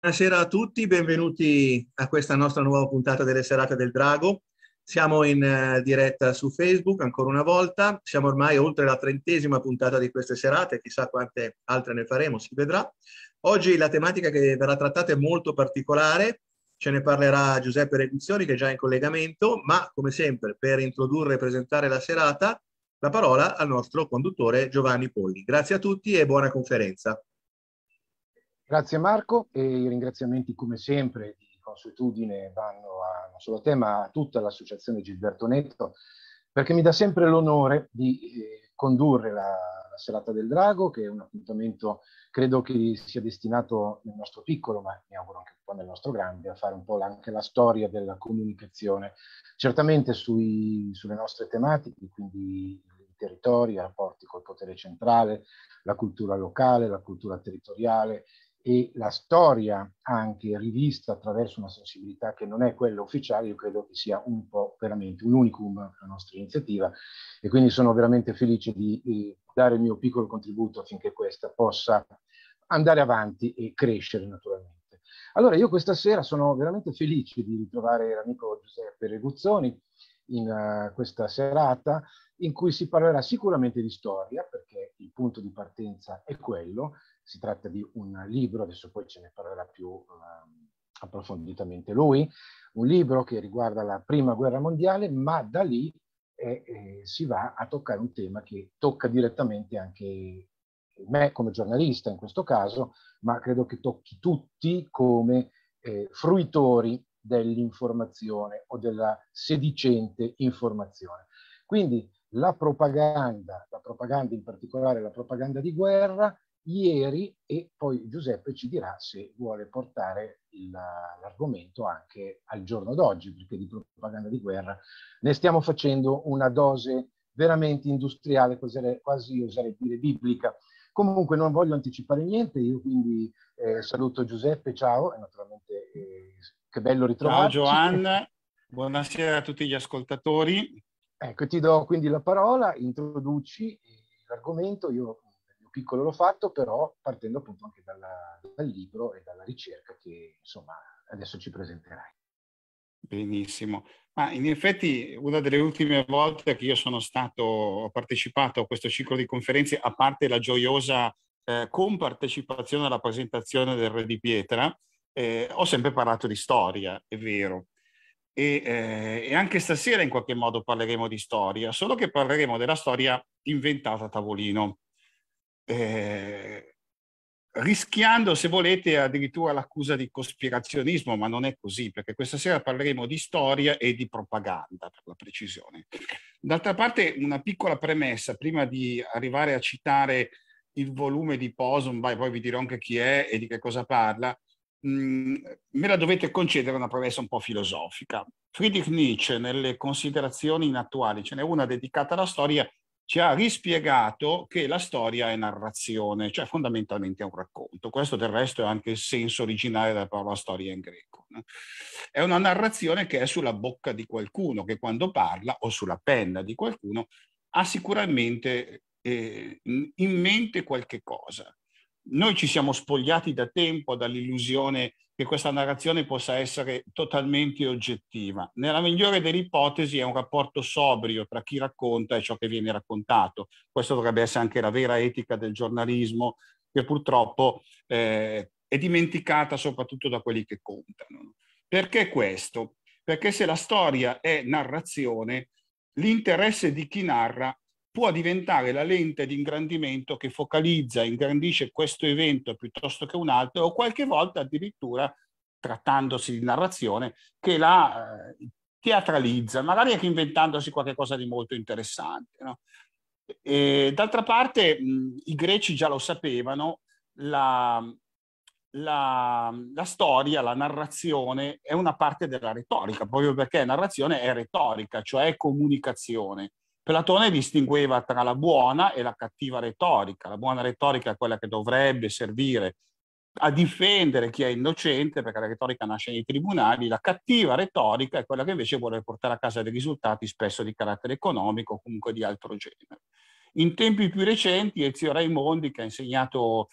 Buonasera a tutti, benvenuti a questa nostra nuova puntata delle serate del Drago. Siamo in eh, diretta su Facebook ancora una volta, siamo ormai oltre la trentesima puntata di queste serate, chissà quante altre ne faremo, si vedrà. Oggi la tematica che verrà trattata è molto particolare, ce ne parlerà Giuseppe Reguzzoni che è già in collegamento, ma come sempre per introdurre e presentare la serata la parola al nostro conduttore Giovanni Polli. Grazie a tutti e buona conferenza. Grazie Marco e i ringraziamenti come sempre di consuetudine vanno a, non solo a te ma a tutta l'associazione Gilberto Netto perché mi dà sempre l'onore di eh, condurre la, la, serata del drago che è un appuntamento credo che sia destinato nel nostro piccolo ma mi auguro anche un po' nel nostro grande a fare un po' anche la storia della comunicazione certamente sui, sulle nostre tematiche quindi territori, i rapporti col potere centrale, la cultura locale, la cultura territoriale, e la storia anche rivista attraverso una sensibilità che non è quella ufficiale, io credo che sia un po' veramente un unicum la nostra iniziativa e quindi sono veramente felice di, di dare il mio piccolo contributo affinché questa possa andare avanti e crescere naturalmente. Allora io questa sera sono veramente felice di ritrovare l'amico Giuseppe Reguzzoni in uh, questa serata in cui si parlerà sicuramente di storia, perché il punto di partenza è quello, si tratta di un libro, adesso poi ce ne parlerà più eh, approfonditamente lui, un libro che riguarda la prima guerra mondiale, ma da lì eh, eh, si va a toccare un tema che tocca direttamente anche me come giornalista in questo caso, ma credo che tocchi tutti come eh, fruitori dell'informazione o della sedicente informazione. Quindi la propaganda, la propaganda in particolare la propaganda di guerra, ieri e poi Giuseppe ci dirà se vuole portare l'argomento anche al giorno d'oggi, perché di propaganda di guerra ne stiamo facendo una dose veramente industriale, quasi oserei dire biblica. Comunque non voglio anticipare niente, io quindi eh, saluto Giuseppe, ciao, e naturalmente eh, che bello ritrovarci. Ciao Giovanna, buonasera a tutti gli ascoltatori. Ecco, ti do quindi la parola, introduci eh, l'argomento, io piccolo l'ho fatto, però partendo appunto anche dalla, dal libro e dalla ricerca che insomma adesso ci presenterai. Benissimo. Ma in effetti una delle ultime volte che io sono stato, ho partecipato a questo ciclo di conferenze, a parte la gioiosa eh, compartecipazione alla presentazione del Re di Pietra, eh, ho sempre parlato di storia, è vero. E, eh, e, anche stasera in qualche modo parleremo di storia, solo che parleremo della storia inventata a tavolino eh, rischiando, se volete, addirittura l'accusa di cospirazionismo, ma non è così, perché questa sera parleremo di storia e di propaganda, per la precisione. D'altra parte, una piccola premessa, prima di arrivare a citare il volume di Poson, poi vi dirò anche chi è e di che cosa parla, mm, me la dovete concedere una premessa un po' filosofica. Friedrich Nietzsche, nelle considerazioni inattuali, ce n'è una dedicata alla storia, ci ha rispiegato che la storia è narrazione, cioè fondamentalmente è un racconto. Questo del resto è anche il senso originale della parola storia in greco. No? È una narrazione che è sulla bocca di qualcuno, che quando parla o sulla penna di qualcuno ha sicuramente eh, in mente qualche cosa. Noi ci siamo spogliati da tempo dall'illusione che questa narrazione possa essere totalmente oggettiva. Nella migliore delle ipotesi è un rapporto sobrio tra chi racconta e ciò che viene raccontato. Questa dovrebbe essere anche la vera etica del giornalismo che purtroppo eh, è dimenticata soprattutto da quelli che contano. Perché questo? Perché se la storia è narrazione, l'interesse di chi narra può diventare la lente di ingrandimento che focalizza, ingrandisce questo evento piuttosto che un altro o qualche volta addirittura, trattandosi di narrazione, che la eh, teatralizza, magari anche inventandosi qualcosa di molto interessante. No? E, d'altra parte mh, i greci già lo sapevano, la, la, la, storia, la narrazione è una parte della retorica, proprio perché narrazione è retorica, cioè comunicazione. Platone distingueva tra la buona e la cattiva retorica. La buona retorica è quella che dovrebbe servire a difendere chi è innocente, perché la retorica nasce nei tribunali, la cattiva retorica è quella che invece vuole portare a casa dei risultati spesso di carattere economico o comunque di altro genere. In tempi più recenti Ezio Raimondi, che ha insegnato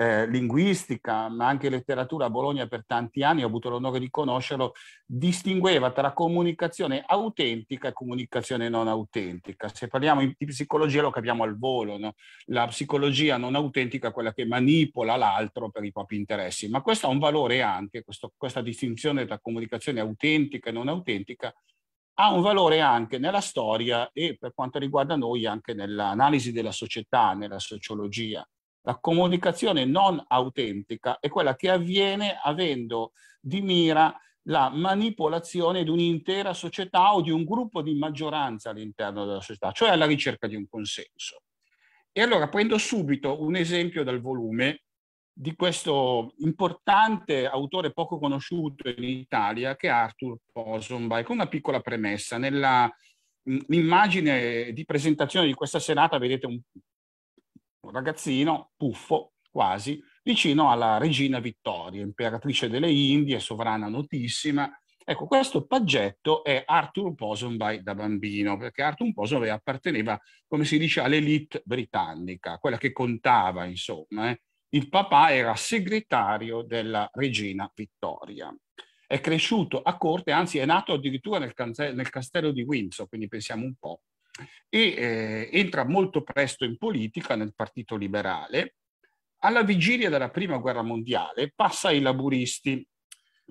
eh, linguistica, ma anche letteratura a Bologna per tanti anni, ho avuto l'onore di conoscerlo, distingueva tra comunicazione autentica e comunicazione non autentica. Se parliamo di psicologia lo capiamo al volo, no? la psicologia non autentica è quella che manipola l'altro per i propri interessi, ma questo ha un valore anche, questo, questa distinzione tra comunicazione autentica e non autentica ha un valore anche nella storia e per quanto riguarda noi anche nell'analisi della società, nella sociologia la comunicazione non autentica è quella che avviene avendo di mira la manipolazione di un'intera società o di un gruppo di maggioranza all'interno della società, cioè alla ricerca di un consenso. E allora prendo subito un esempio dal volume di questo importante autore poco conosciuto in Italia che è Arthur Posenby, con una piccola premessa. Nella, mm, l'immagine di presentazione di questa serata, vedete un un ragazzino, puffo quasi, vicino alla regina Vittoria, imperatrice delle Indie, sovrana notissima. Ecco, questo paggetto è Arthur Ponsonby da bambino, perché Arthur Ponsonby apparteneva, come si dice, all'elite britannica, quella che contava, insomma. Eh. Il papà era segretario della regina Vittoria. È cresciuto a corte, anzi è nato addirittura nel, canse- nel castello di Windsor, quindi pensiamo un po' e eh, entra molto presto in politica nel Partito Liberale. Alla vigilia della Prima Guerra Mondiale passa ai laburisti.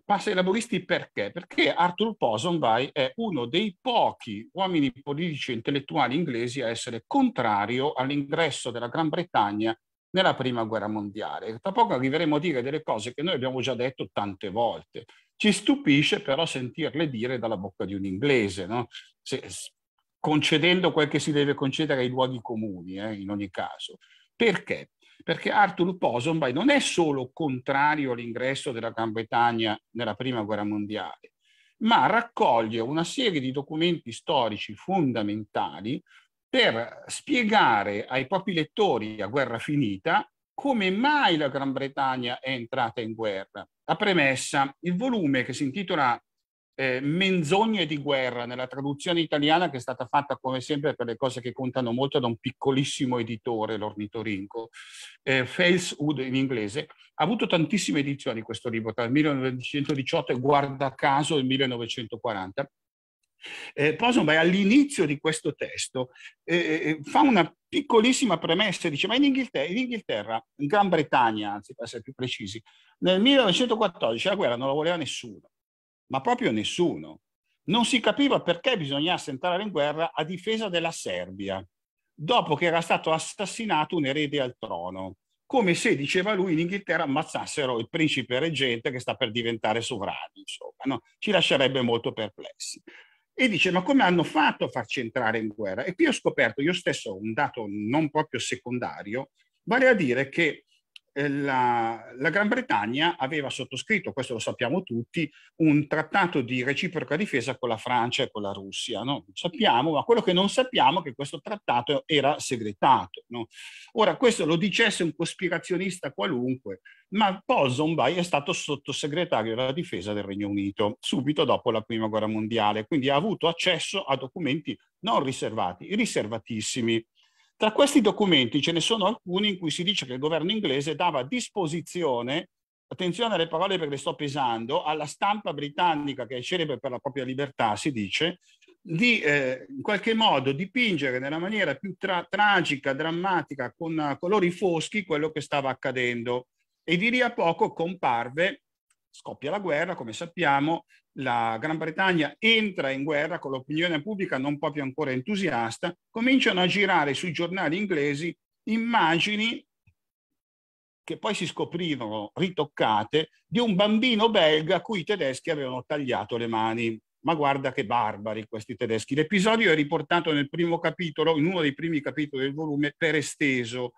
Passa ai laburisti perché? Perché Arthur Ponsonby è uno dei pochi uomini politici e intellettuali inglesi a essere contrario all'ingresso della Gran Bretagna nella Prima Guerra Mondiale. Tra poco arriveremo a dire delle cose che noi abbiamo già detto tante volte. Ci stupisce però sentirle dire dalla bocca di un inglese. No? Se, concedendo quel che si deve concedere ai luoghi comuni, eh, in ogni caso. Perché? Perché Arthur Posenby non è solo contrario all'ingresso della Gran Bretagna nella Prima Guerra Mondiale, ma raccoglie una serie di documenti storici fondamentali per spiegare ai propri lettori a guerra finita come mai la Gran Bretagna è entrata in guerra. La premessa, il volume che si intitola eh, menzogne di guerra nella traduzione italiana che è stata fatta come sempre per le cose che contano molto da un piccolissimo editore, l'ornitorinco, eh, Felswood in inglese, ha avuto tantissime edizioni questo libro tra il 1918 e guarda caso il 1940. Eh, Posenberg all'inizio di questo testo eh, eh fa una piccolissima premessa, e dice ma in Inghilterra, in Inghilterra, in Gran Bretagna, anzi per essere più precisi, nel 1914 la guerra non la voleva nessuno ma proprio nessuno. Non si capiva perché bisognasse entrare in guerra a difesa della Serbia, dopo che era stato assassinato un erede al trono, come se, diceva lui, in Inghilterra ammazzassero il principe reggente che sta per diventare sovrano, insomma, no? ci lascerebbe molto perplessi. E dice, ma come hanno fatto a farci entrare in guerra? E qui ho scoperto io stesso un dato non proprio secondario, vale a dire che eh, la, la, Gran Bretagna aveva sottoscritto, questo lo sappiamo tutti, un trattato di reciproca difesa con la Francia e con la Russia. No? sappiamo, ma quello che non sappiamo è che questo trattato era segretato. No? Ora, questo lo dicesse un cospirazionista qualunque, ma Paul Zombay è stato sottosegretario della difesa del Regno Unito subito dopo la Prima Guerra Mondiale, quindi ha avuto accesso a documenti non riservati, riservatissimi. Tra questi documenti ce ne sono alcuni in cui si dice che il governo inglese dava disposizione, attenzione alle parole perché le sto pesando, alla stampa britannica che è celebre per la propria libertà, si dice, di eh, in qualche modo dipingere nella maniera più tra- tragica, drammatica, con uh, colori foschi quello che stava accadendo. E di lì a poco comparve, scoppia la guerra, come sappiamo, la Gran Bretagna entra in guerra con l'opinione pubblica non proprio ancora entusiasta, cominciano a girare sui giornali inglesi immagini che poi si scoprirono ritoccate di un bambino belga a cui i tedeschi avevano tagliato le mani. Ma guarda che barbari questi tedeschi. L'episodio è riportato nel primo capitolo, in uno dei primi capitoli del volume, per esteso.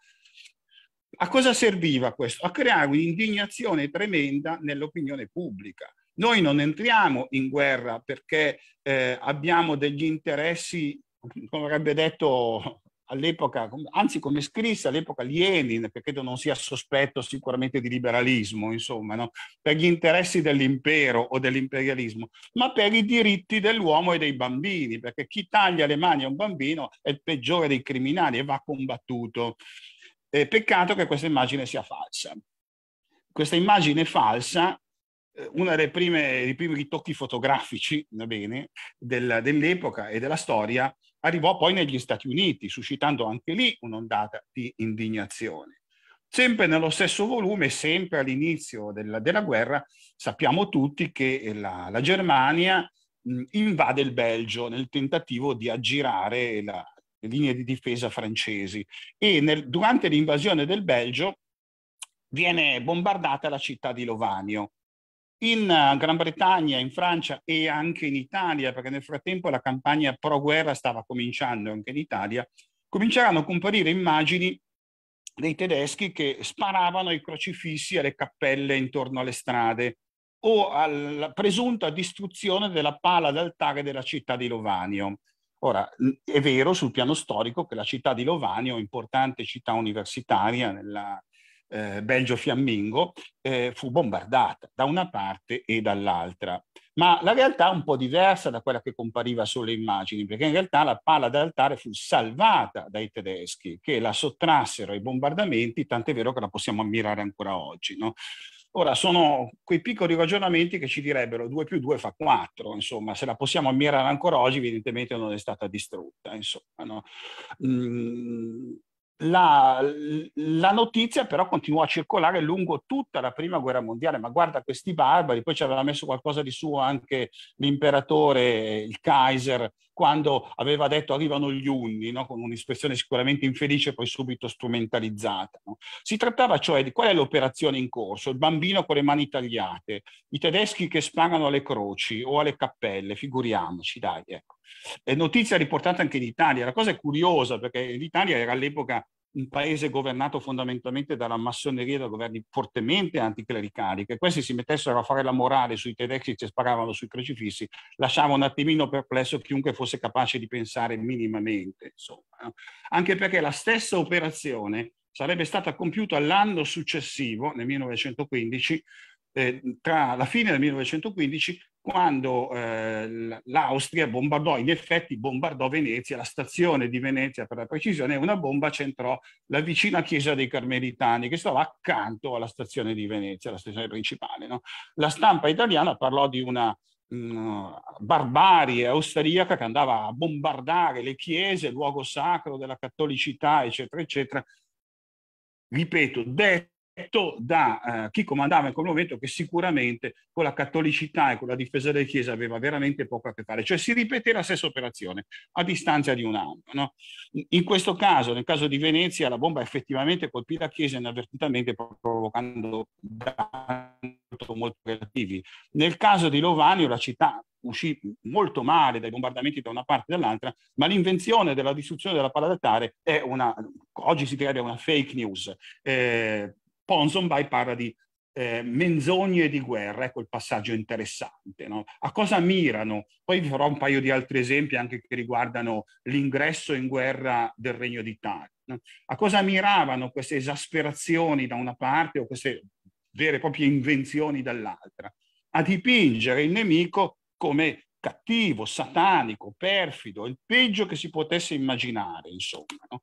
A cosa serviva questo? A creare un'indignazione tremenda nell'opinione pubblica noi non entriamo in guerra perché eh, abbiamo degli interessi, come avrebbe detto all'epoca, anzi come scrisse all'epoca Lenin, perché credo non sia sospetto sicuramente di liberalismo, insomma, no? per gli interessi dell'impero o dell'imperialismo, ma per i diritti dell'uomo e dei bambini, perché chi taglia le mani a un bambino è il peggiore dei criminali e va combattuto. Eh, peccato che questa immagine sia falsa. Questa immagine falsa eh, uno dei primi ritocchi fotografici bene, del, dell'epoca e della storia, arrivò poi negli Stati Uniti, suscitando anche lì un'ondata di indignazione. Sempre nello stesso volume, sempre all'inizio della, della guerra, sappiamo tutti che eh, la, la Germania mh, invade il Belgio nel tentativo di aggirare la, le linee di difesa francesi e nel, durante l'invasione del Belgio viene bombardata la città di Lovanio in eh, Gran Bretagna, in Francia e anche in Italia, perché nel frattempo la campagna pro guerra stava cominciando anche in Italia, cominceranno a comparire immagini dei tedeschi che sparavano i crocifissi alle cappelle intorno alle strade o alla presunta distruzione della pala d'altare della città di Lovanio. Ora, è vero sul piano storico che la città di Lovanio, importante città universitaria nella, eh, Belgio Fiammingo, eh, fu bombardata da una parte e dall'altra. Ma la realtà è un po' diversa da quella che compariva sulle immagini, perché in realtà la palla d'altare fu salvata dai tedeschi, che la sottrassero ai bombardamenti, tant'è vero che la possiamo ammirare ancora oggi. No? Ora, sono quei piccoli ragionamenti che ci direbbero 2 più 2 fa 4, insomma, se la possiamo ammirare ancora oggi, evidentemente non è stata distrutta, insomma. No? Mm, la, la, notizia però continuò a circolare lungo tutta la prima guerra mondiale, ma guarda questi barbari, poi ci aveva messo qualcosa di suo anche l'imperatore, il Kaiser quando aveva detto arrivano gli unni, no? con un'espressione sicuramente infelice e poi subito strumentalizzata. No? Si trattava cioè di qual è l'operazione in corso, il bambino con le mani tagliate, i tedeschi che sparano alle croci o alle cappelle, figuriamoci, dai. Ecco. notizia riportata anche in Italia, la cosa è curiosa perché l'Italia era all'epoca un paese governato fondamentalmente dalla massoneria, da governi fortemente anticlericali, che questi si mettessero a fare la morale sui tedeschi e sparavano sui crocifissi, lasciava un attimino perplesso chiunque fosse capace di pensare minimamente. Insomma. Anche perché la stessa operazione sarebbe stata compiuta l'anno successivo, nel 1915, eh, tra la fine del 1915 quando eh, l'Austria bombardò, in effetti bombardò Venezia, la stazione di Venezia per la precisione, una bomba centrò la vicina chiesa dei Carmelitani che stava accanto alla stazione di Venezia, la stazione principale. No? La stampa italiana parlò di una mh, mm, barbarie austriaca che andava a bombardare le chiese, luogo sacro della cattolicità, eccetera, eccetera. Ripeto, detto detto da eh, chi comandava in quel momento che sicuramente con la cattolicità e con la difesa della Chiesa aveva veramente poco a che fare, cioè si ripete la stessa operazione a distanza di un anno. No? In questo caso, nel caso di Venezia, la bomba effettivamente colpì la Chiesa inavvertitamente provocando danni molto relativi. Nel caso di Lovanio la città uscì molto male dai bombardamenti da una parte e dall'altra, ma l'invenzione della distruzione della palla d'attare è una, oggi si direbbe una fake news. Eh, Ponsonby parla di eh, menzogne di guerra, ecco il passaggio interessante. No? A cosa mirano? Poi vi farò un paio di altri esempi anche che riguardano l'ingresso in guerra del Regno d'Italia. No? A cosa miravano queste esasperazioni da una parte o queste vere e proprie invenzioni dall'altra? A dipingere il nemico come cattivo, satanico, perfido, il peggio che si potesse immaginare, insomma. No?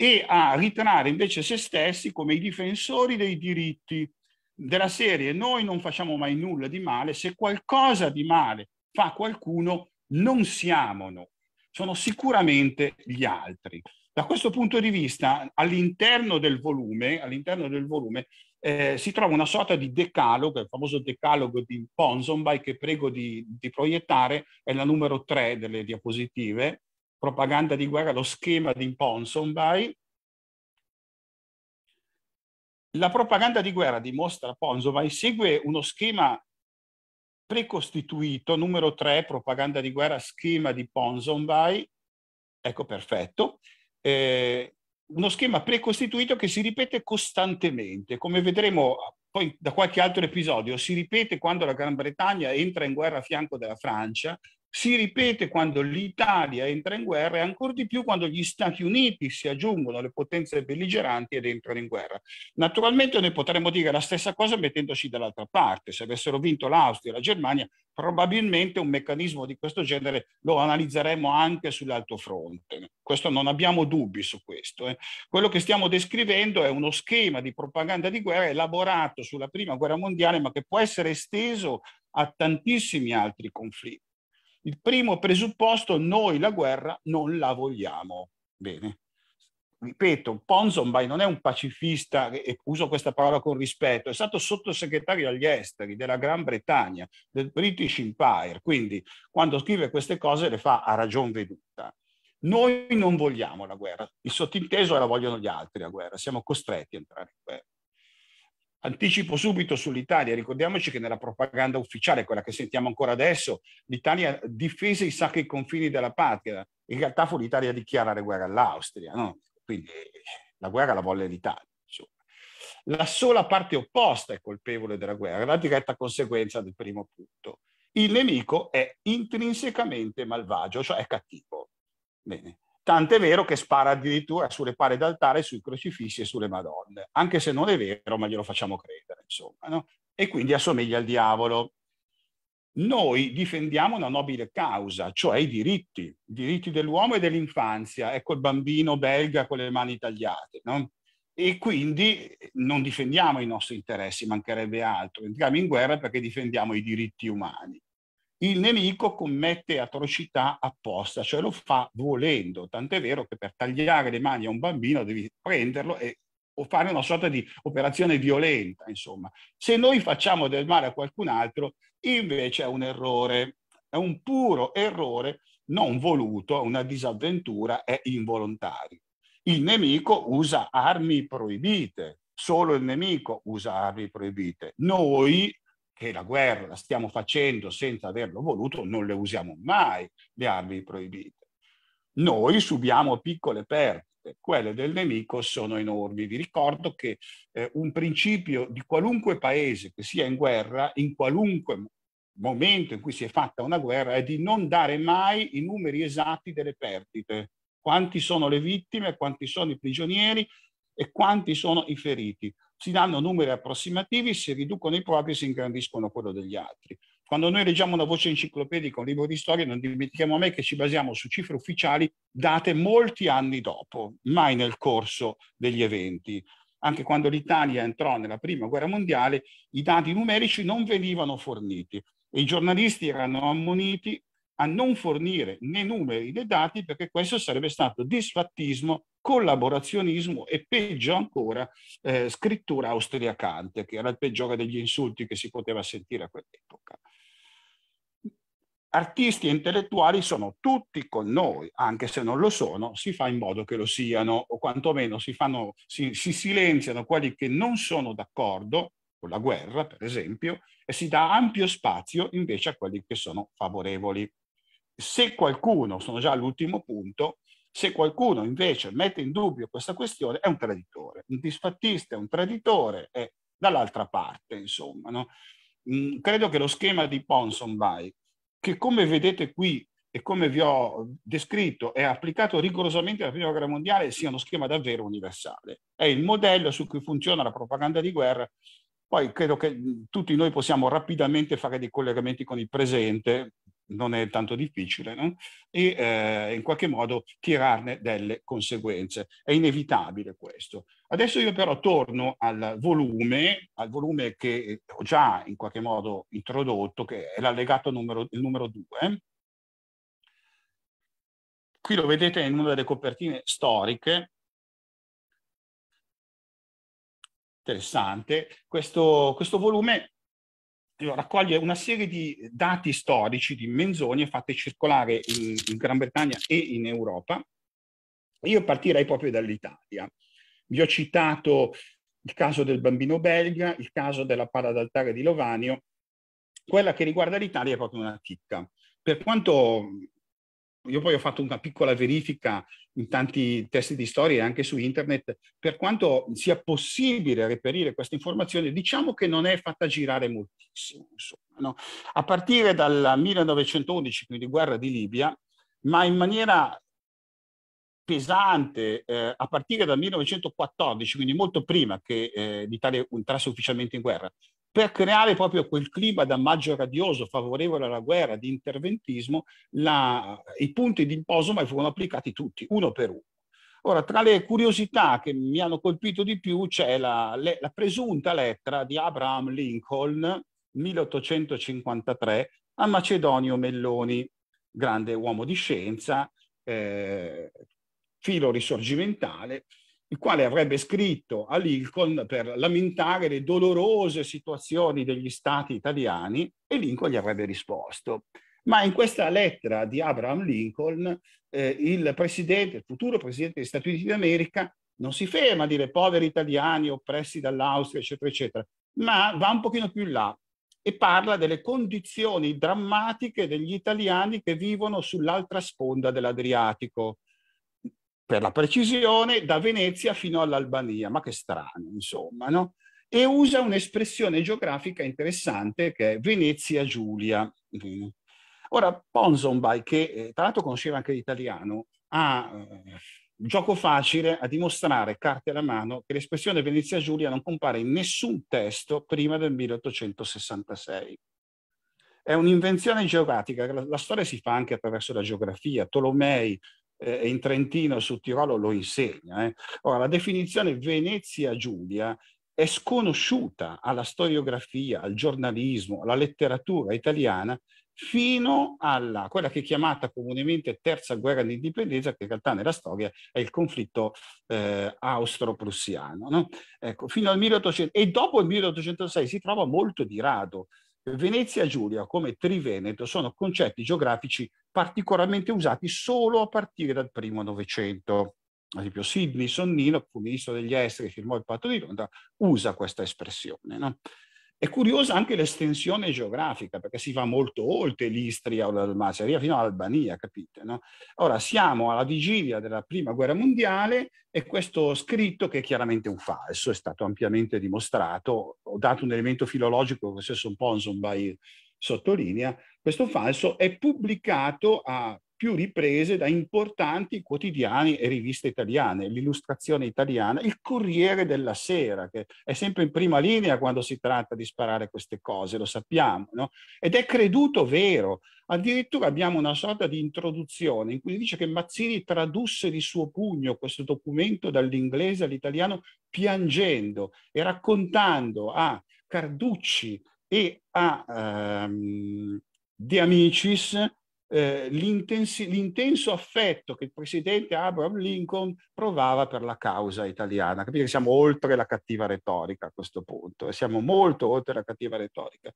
e a ritrarre invece se stessi come i difensori dei diritti della serie noi non facciamo mai nulla di male, se qualcosa di male fa qualcuno non siamo noi, sono sicuramente gli altri. Da questo punto di vista all'interno del volume, all'interno del volume eh, si trova una sorta di decalogo, il famoso decalogo di Ponsonby che prego di, di proiettare, è la numero 3 delle diapositive, propaganda di guerra, lo schema di Ponsonby. La propaganda di guerra dimostra Ponsonby segue uno schema precostituito, numero 3, propaganda di guerra, schema di Ponsonby, ecco perfetto, eh, uno schema precostituito che si ripete costantemente, come vedremo ah, poi da qualche altro episodio, si ripete quando la Gran Bretagna entra in guerra a fianco della Francia, si ripete quando l'Italia entra in guerra e ancora di più quando gli Stati Uniti si aggiungono alle potenze belligeranti ed entrano in guerra. Naturalmente noi potremmo dire la stessa cosa mettendoci dall'altra parte, se avessero vinto l'Austria e la Germania probabilmente un meccanismo di questo genere lo analizzeremmo anche sull'altro fronte. Questo non abbiamo dubbi su questo. Eh. Quello che stiamo descrivendo è uno schema di propaganda di guerra elaborato sulla prima guerra mondiale ma che può essere esteso a tantissimi altri conflitti. Il primo presupposto, noi la guerra non la vogliamo. Bene. Ripeto, Ponzonby non è un pacifista, e uso questa parola con rispetto, è stato sottosegretario agli esteri della Gran Bretagna, del British Empire, quindi quando scrive queste cose le fa a ragion veduta. Noi non vogliamo la guerra, il sottinteso è la vogliono gli altri la guerra, siamo costretti a entrare in guerra. Anticipo subito sull'Italia, ricordiamoci che nella propaganda ufficiale, quella che sentiamo ancora adesso, l'Italia difese i sacri confini della patria. In realtà fu l'Italia a dichiarare guerra all'Austria, no? quindi la guerra la volle l'Italia. Insomma. La sola parte opposta è colpevole della guerra, la diretta conseguenza del primo punto. Il nemico è intrinsecamente malvagio, cioè è cattivo. Bene. Tant'è vero che spara addirittura sulle pare d'altare, sui crocifissi e sulle Madonne, anche se non è vero, ma glielo facciamo credere, insomma, no? e quindi assomiglia al diavolo. Noi difendiamo una nobile causa, cioè i diritti, i diritti dell'uomo e dell'infanzia, ecco il bambino belga con le mani tagliate, no? E quindi non difendiamo i nostri interessi, mancherebbe altro, entriamo in guerra perché difendiamo i diritti umani il nemico commette atrocità apposta, cioè lo fa volendo, tant'è vero che per tagliare le mani a un bambino devi prenderlo e o fare una sorta di operazione violenta, insomma. Se noi facciamo del male a qualcun altro, invece è un errore, è un puro errore non voluto, una disavventura, è involontario. Il nemico usa armi proibite, solo il nemico usa armi proibite. Noi che la guerra la stiamo facendo senza averlo voluto, non le usiamo mai le armi proibite. Noi subiamo piccole perdite, quelle del nemico sono enormi. Vi ricordo che eh, un principio di qualunque paese che sia in guerra, in qualunque momento in cui si è fatta una guerra, è di non dare mai i numeri esatti delle perdite. Quanti sono le vittime, quanti sono i prigionieri e quanti sono i feriti si danno numeri approssimativi, si riducono i propri e si ingrandiscono quello degli altri. Quando noi leggiamo una voce enciclopedica, un libro di storia, non dimentichiamo mai che ci basiamo su cifre ufficiali date molti anni dopo, mai nel corso degli eventi. Anche quando l'Italia entrò nella prima guerra mondiale, i dati numerici non venivano forniti e i giornalisti erano ammoniti a non fornire né numeri né dati perché questo sarebbe stato disfattismo, collaborazionismo e peggio ancora eh, scrittura austriacante, che era il peggiore degli insulti che si poteva sentire a quell'epoca. Artisti e intellettuali sono tutti con noi, anche se non lo sono, si fa in modo che lo siano, o quantomeno si, fanno, si, si silenziano quelli che non sono d'accordo con la guerra, per esempio, e si dà ampio spazio invece a quelli che sono favorevoli. Se qualcuno, sono già all'ultimo punto, se qualcuno invece mette in dubbio questa questione è un traditore, un disfattista è un traditore è dall'altra parte, insomma. No? Mm, credo che lo schema di Ponsonby, che come vedete qui e come vi ho descritto, è applicato rigorosamente alla Prima Guerra Mondiale, sia uno schema davvero universale. È il modello su cui funziona la propaganda di guerra. Poi credo che mm, tutti noi possiamo rapidamente fare dei collegamenti con il presente, non è tanto difficile, no? e eh, in qualche modo tirarne delle conseguenze. È inevitabile questo. Adesso io però torno al volume, al volume che ho già in qualche modo introdotto, che è l'allegato numero, numero 2. Qui lo vedete in una delle copertine storiche, interessante, questo, questo volume raccoglie una serie di dati storici, di menzogne fatte circolare in, in Gran Bretagna e in Europa. Io partirei proprio dall'Italia. Vi ho citato il caso del bambino belga, il caso della palla d'altare di Lovanio. Quella che riguarda l'Italia è proprio una chicca. Per quanto io poi ho fatto una piccola verifica in tanti testi di storia e anche su internet, per quanto sia possibile reperire questa informazione, diciamo che non è fatta girare moltissimo. Insomma, no? A partire dal 1911, quindi guerra di Libia, ma in maniera pesante eh, a partire dal 1914, quindi molto prima che eh, l'Italia entrasse ufficialmente in guerra, per creare proprio quel clima da maggio radioso favorevole alla guerra di interventismo, la, i punti di ormai furono applicati tutti, uno per uno. Ora, tra le curiosità che mi hanno colpito di più c'è la, le, la presunta lettera di Abraham Lincoln, 1853, a Macedonio Melloni, grande uomo di scienza, eh, filo risorgimentale, il quale avrebbe scritto a Lincoln per lamentare le dolorose situazioni degli stati italiani e Lincoln gli avrebbe risposto. Ma in questa lettera di Abraham Lincoln, eh, il, presidente, il futuro presidente degli Stati Uniti d'America non si ferma a dire poveri italiani oppressi dall'Austria, eccetera, eccetera, ma va un pochino più in là e parla delle condizioni drammatiche degli italiani che vivono sull'altra sponda dell'Adriatico, per la precisione, da Venezia fino all'Albania, ma che strano, insomma, no? E usa un'espressione geografica interessante che è Venezia Giulia. Mm. Ora, Ponsonby, che eh, tra l'altro conosceva anche l'italiano, ha eh, gioco facile a dimostrare, carte alla mano, che l'espressione Venezia Giulia non compare in nessun testo prima del 1866 è un'invenzione geografica, la, la, storia si fa anche attraverso la geografia. Tolomei eh, in Trentino su Tirolo lo insegna. Eh. Ora, la definizione Venezia Giulia è sconosciuta alla storiografia, al giornalismo, alla letteratura italiana fino alla quella che è chiamata comunemente terza guerra d'indipendenza, che in realtà nella storia è il conflitto eh, austro-prussiano. No? Ecco, fino al 1800, e dopo il 1806 si trova molto di rado Venezia Giulia come Triveneto sono concetti geografici particolarmente usati solo a partire dal primo Novecento. Ad esempio Sidney Sonnino, fu ministro degli esteri, firmò il patto di Londra, usa questa espressione. No? È curiosa anche l'estensione geografica, perché si va molto oltre l'Istria o la Dalmazia, fino all'Albania, capite? No? Ora siamo alla vigilia della prima guerra mondiale e questo scritto, che è chiaramente un falso, è stato ampiamente dimostrato, ho dato un elemento filologico che stesso Ponsonby sottolinea, questo falso è pubblicato a più riprese da importanti quotidiani e riviste italiane, l'illustrazione italiana, il Corriere della Sera, che è sempre in prima linea quando si tratta di sparare queste cose, lo sappiamo, no? ed è creduto vero. Addirittura abbiamo una sorta di introduzione in cui dice che Mazzini tradusse di suo pugno questo documento dall'inglese all'italiano piangendo e raccontando a Carducci e a ehm, De Amicis eh, l'intenso affetto che il presidente Abraham Lincoln provava per la causa italiana. Capite che siamo oltre la cattiva retorica a questo punto, e eh, siamo molto oltre la cattiva retorica.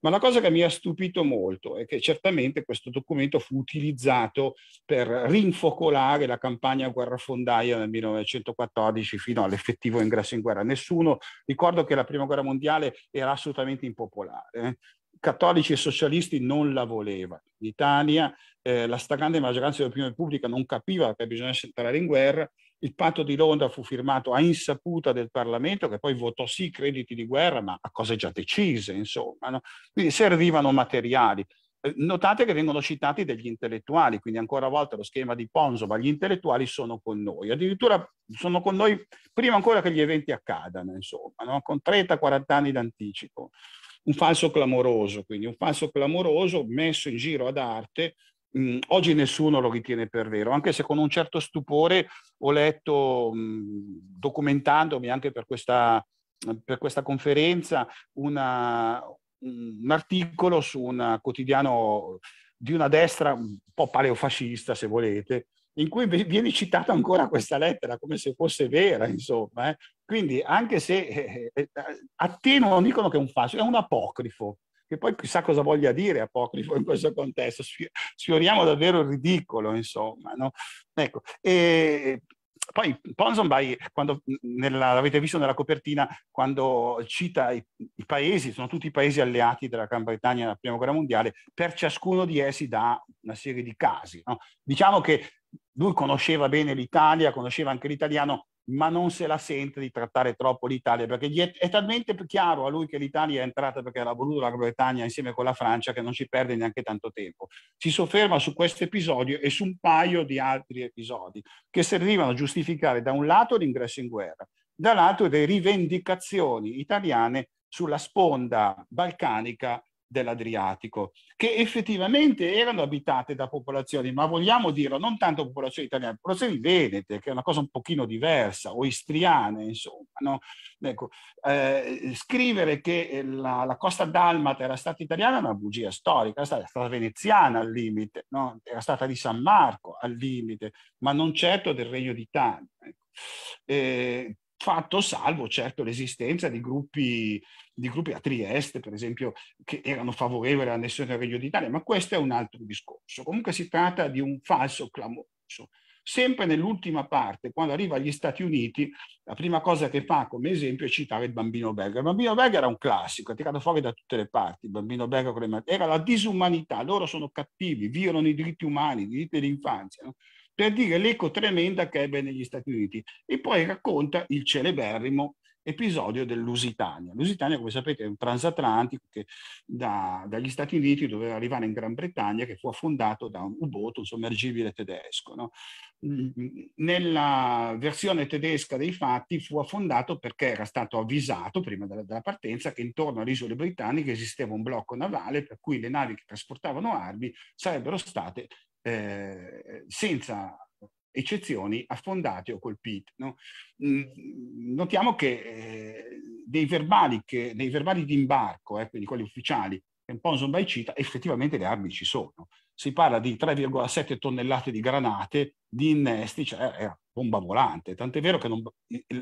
Ma la cosa che mi ha stupito molto è che certamente questo documento fu utilizzato per rinfocolare la campagna guerrafondaia nel 1914 fino all'effettivo ingresso in guerra. Nessuno, ricordo che la prima guerra mondiale era assolutamente impopolare, eh? cattolici e socialisti non la volevano. In Italia eh, la stragrande maggioranza dell'opinione pubblica non capiva che bisognasse entrare in guerra. Il patto di Londra fu firmato a insaputa del Parlamento, che poi votò sì i crediti di guerra, ma a cose già decise, insomma. No? Quindi servivano materiali. Eh, notate che vengono citati degli intellettuali, quindi ancora una volta lo schema di Ponzo, ma gli intellettuali sono con noi, addirittura sono con noi prima ancora che gli eventi accadano, insomma, no? con 30-40 anni d'anticipo un falso clamoroso, quindi un falso clamoroso messo in giro ad arte. Mh, oggi nessuno lo ritiene per vero, anche se con un certo stupore ho letto, mh, documentandomi anche per questa, per questa conferenza, una, un articolo su un quotidiano di una destra un po' paleofascista, se volete, in cui viene citata ancora questa lettera come se fosse vera, insomma, eh? Quindi anche se eh, eh, non dicono che è un falso, è un apocrifo, che poi chissà cosa voglia dire apocrifo in questo contesto, sfioriamo davvero il ridicolo, insomma. No? Ecco, e poi Ponsonby, quando nella, l'avete visto nella copertina, quando cita i, i, paesi, sono tutti i paesi alleati della Gran Bretagna nella Prima Guerra Mondiale, per ciascuno di essi dà una serie di casi. No? Diciamo che lui conosceva bene l'Italia, conosceva anche l'italiano, ma non se la sente di trattare troppo l'Italia, perché è, è, talmente chiaro a lui che l'Italia è entrata perché era voluto la Gran Bretagna insieme con la Francia che non ci perde neanche tanto tempo. Si sofferma su questo episodio e su un paio di altri episodi che servivano a giustificare da un lato l'ingresso in guerra, dall'altro le rivendicazioni italiane sulla sponda balcanica dell'Adriatico, che effettivamente erano abitate da popolazioni, ma vogliamo dire non tanto popolazioni italiane, popolazioni venete, che è una cosa un pochino diversa, o istriane, insomma. No? Ecco, eh, scrivere che eh, la, la, costa dalmata era stata italiana è una bugia storica, era stata, era stata veneziana al limite, no? era stata di San Marco al limite, ma non certo del Regno d'Italia. Ecco. Eh, fatto salvo certo l'esistenza di gruppi, di gruppi, a Trieste, per esempio, che erano favorevoli all'annessione del Regno d'Italia, ma questo è un altro discorso. Comunque si tratta di un falso clamoroso. Sempre nell'ultima parte, quando arriva agli Stati Uniti, la prima cosa che fa come esempio è citare il bambino Berger. Il bambino Berger era un classico, è tirato fuori da tutte le parti. Il bambino Berger era la disumanità, loro sono cattivi, violano i diritti umani, i diritti dell'infanzia. No? per dire l'eco tremenda che ebbe negli Stati Uniti e poi racconta il celeberrimo episodio dell'Usitania. L'Usitania, come sapete, è un transatlantico che da, dagli Stati Uniti doveva arrivare in Gran Bretagna, che fu affondato da un U-boat, un sommergibile tedesco. No? Mm, nella versione tedesca dei fatti fu affondato perché era stato avvisato prima della, della, partenza che intorno alle isole britanniche esisteva un blocco navale per cui le navi che trasportavano armi sarebbero state eh, senza eccezioni affondate o colpite. No? Mm, notiamo che eh, verbali verbali di imbarco, eh, quindi quelli ufficiali, Ponson by Cita, effettivamente le armi ci sono. Si parla di 3,7 tonnellate di granate di innesti, cioè era bomba volante, tant'è vero che non,